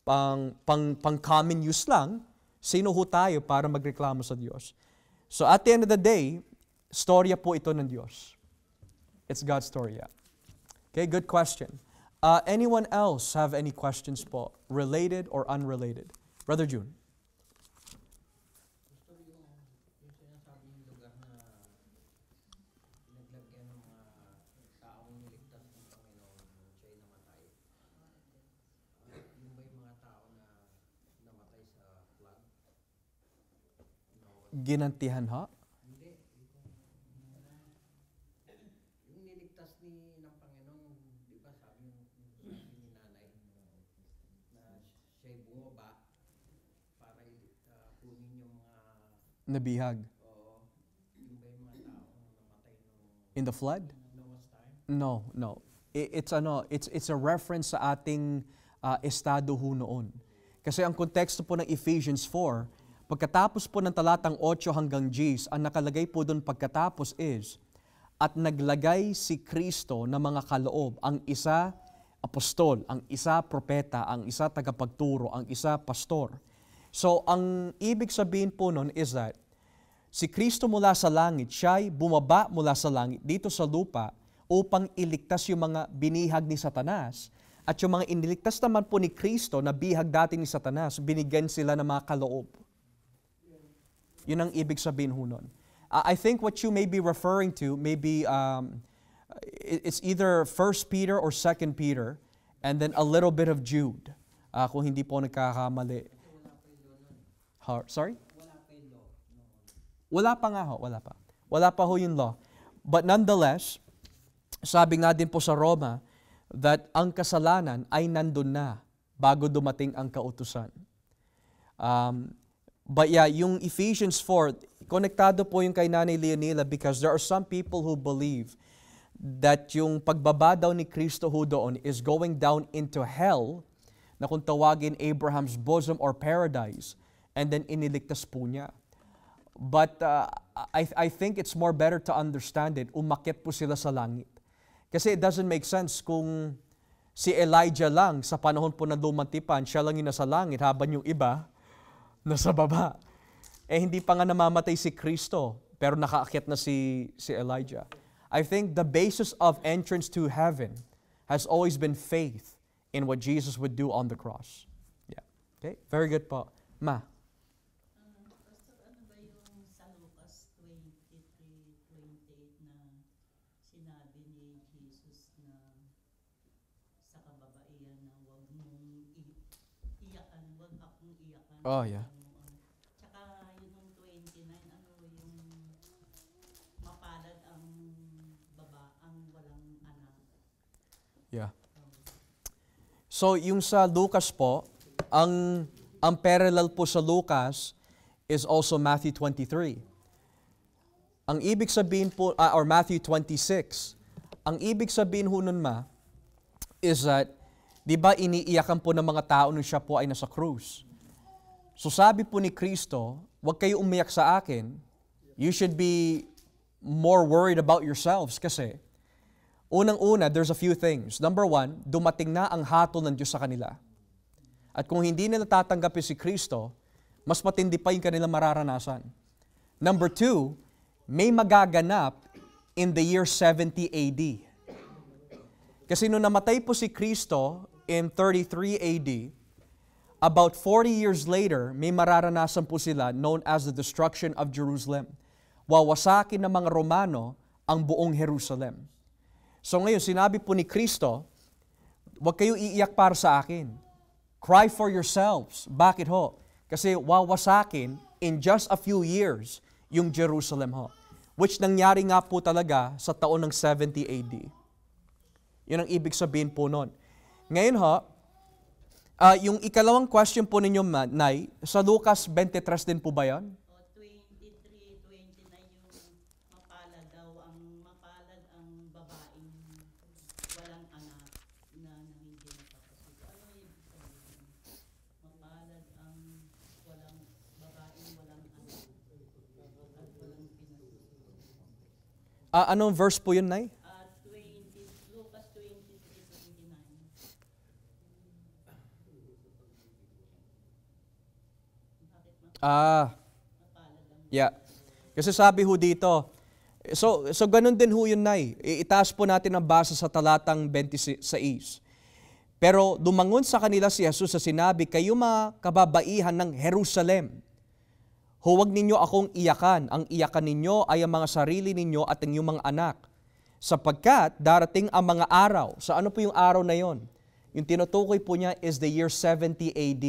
pang, pang, pang common use lang, sino ho tayo para magreklamo sa Diyos? So at the end of the day, storya po ito ng Diyos. It's God's story, yeah. Okay, good question. Uh, anyone else have any questions po, related or unrelated? Brother June. ginantihan ha? Hindi. Yung niligtas ni ng Panginoon, di ba sabi yung ni nanay na siya'y bumaba para uh, kunin yung mga... Nabihag? Oo. Yung ba yung In the flood? No, no. It's ano, it's it's a reference sa ating uh, estado ho noon. Kasi ang konteksto po ng Ephesians 4 Pagkatapos po ng talatang 8 hanggang 10, ang nakalagay po doon pagkatapos is, At naglagay si Kristo ng mga kaloob, ang isa apostol, ang isa propeta, ang isa tagapagturo, ang isa pastor. So, ang ibig sabihin po noon is that si Kristo mula sa langit, siya'y bumaba mula sa langit dito sa lupa upang iligtas yung mga binihag ni Satanas. At yung mga iniligtas naman po ni Kristo na bihag dati ni Satanas, binigyan sila ng mga kaloob. Yun ang ibig sabihin ho nun. Uh, I think what you may be referring to, maybe um, it's either 1 Peter or 2 Peter, and then a little bit of Jude, uh, kung hindi po nagkakamali. Ha, sorry? Wala pa nga ho, wala pa. Wala pa ho yung law. But nonetheless, sabi nga din po sa Roma that ang kasalanan ay nandun na bago dumating ang kautusan. Um, But yeah, yung Ephesians 4, konektado po yung kay Nanay Leonila because there are some people who believe that yung pagbaba daw ni Kristo ho doon is going down into hell na kung tawagin Abraham's bosom or paradise and then iniligtas po niya. But uh, I, I think it's more better to understand it. Umakit po sila sa langit. Kasi it doesn't make sense kung si Elijah lang sa panahon po na dumantipan, siya lang yung nasa langit habang yung iba nasa baba. Eh hindi pa nga namamatay si Kristo, pero nakaakyat na si, si Elijah. I think the basis of entrance to heaven has always been faith in what Jesus would do on the cross. Yeah. Okay? Very good po. Ma. Oh, yeah. Yeah. So yung sa Lucas po, ang ang parallel po sa Lucas is also Matthew 23. Ang ibig sabihin po uh, or Matthew 26. Ang ibig sabihin ho nun ma is that 'di ba iniiyakan po ng mga tao nung siya po ay nasa krus. So sabi po ni Kristo, huwag kayo umiyak sa akin. You should be more worried about yourselves kasi Unang-una, there's a few things. Number one, dumating na ang hatol ng Diyos sa kanila. At kung hindi nila tatanggapin si Kristo, mas matindi pa yung kanilang mararanasan. Number two, may magaganap in the year 70 AD. Kasi nung namatay po si Kristo in 33 AD, about 40 years later, may mararanasan po sila known as the destruction of Jerusalem. Wawasakin ng mga Romano ang buong Jerusalem. So ngayon, sinabi po ni Kristo, huwag kayo iiyak para sa akin. Cry for yourselves. Bakit ho? Kasi wawasakin in just a few years yung Jerusalem ho. Which nangyari nga po talaga sa taon ng 70 AD. Yun ang ibig sabihin po nun. Ngayon ho, uh, yung ikalawang question po ninyo, Nay, sa Lucas 23 din po ba yan? Oh, 23, 29 yung mapalad daw ang mapalad ang babae walang anak na, na hindi napapasuko. Ano ibig sabihin? Um, mapalad ang walang babae, walang anak at walang pinasuko. Uh, ah, anong verse po yun, Nay? Uh, ah, 20, Lucas 20, 29. Ah. Yeah. Kasi sabi ho dito, So, so ganun din ho yun, Nay. Itaas po natin ang basa sa talatang 26. Pero dumangon sa kanila si Jesus sa sinabi, kayo mga kababaihan ng Jerusalem, huwag ninyo akong iyakan. Ang iyakan ninyo ay ang mga sarili ninyo at ang mga anak. Sapagkat darating ang mga araw. Sa ano po yung araw na yon? Yung tinutukoy po niya is the year 70 AD.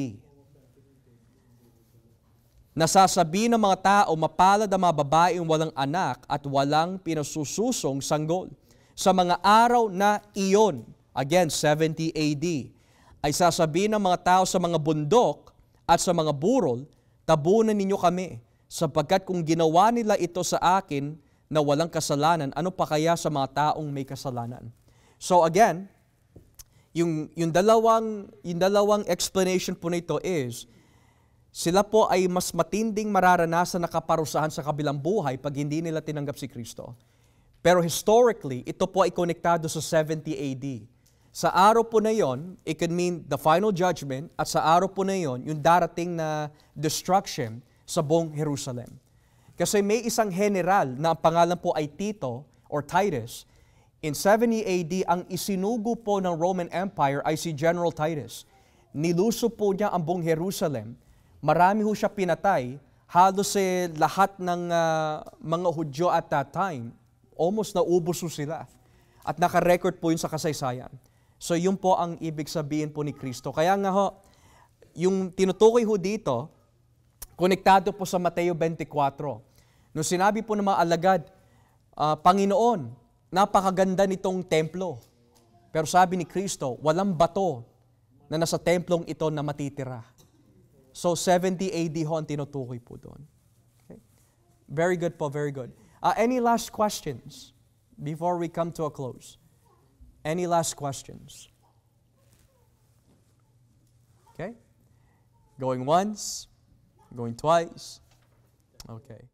Nasasabi ng mga tao mapalad ang mga babaeng walang anak at walang pinasususong sanggol. Sa mga araw na iyon, again 70 AD, ay sasabi ng mga tao sa mga bundok at sa mga burol, tabunan ninyo kami, sapagkat kung ginawa nila ito sa akin na walang kasalanan, ano pa kaya sa mga taong may kasalanan? So again, yung, yung, dalawang, yung dalawang explanation po nito is, sila po ay mas matinding mararanasan na kaparusahan sa kabilang buhay pag hindi nila tinanggap si Kristo. Pero historically, ito po ay konektado sa 70 AD. Sa araw po na yon, it could mean the final judgment at sa araw po na yon, yung darating na destruction sa buong Jerusalem. Kasi may isang general na ang pangalan po ay Tito or Titus. In 70 AD, ang isinugo po ng Roman Empire ay si General Titus. Niluso po niya ang buong Jerusalem marami ho siya pinatay, halos eh, lahat ng uh, mga Hudyo at that time, almost naubos ho sila. At naka-record po yun sa kasaysayan. So yun po ang ibig sabihin po ni Kristo. Kaya nga ho, yung tinutukoy ho dito, konektado po sa Mateo 24. Nung sinabi po ng mga alagad, uh, Panginoon, napakaganda nitong templo. Pero sabi ni Kristo, walang bato na nasa templong ito na matitira. So 70 AD ho ang tinutukoy po doon. Okay? Very good po, very good. Uh, any last questions before we come to a close? Any last questions? Okay? Going once, going twice. Okay.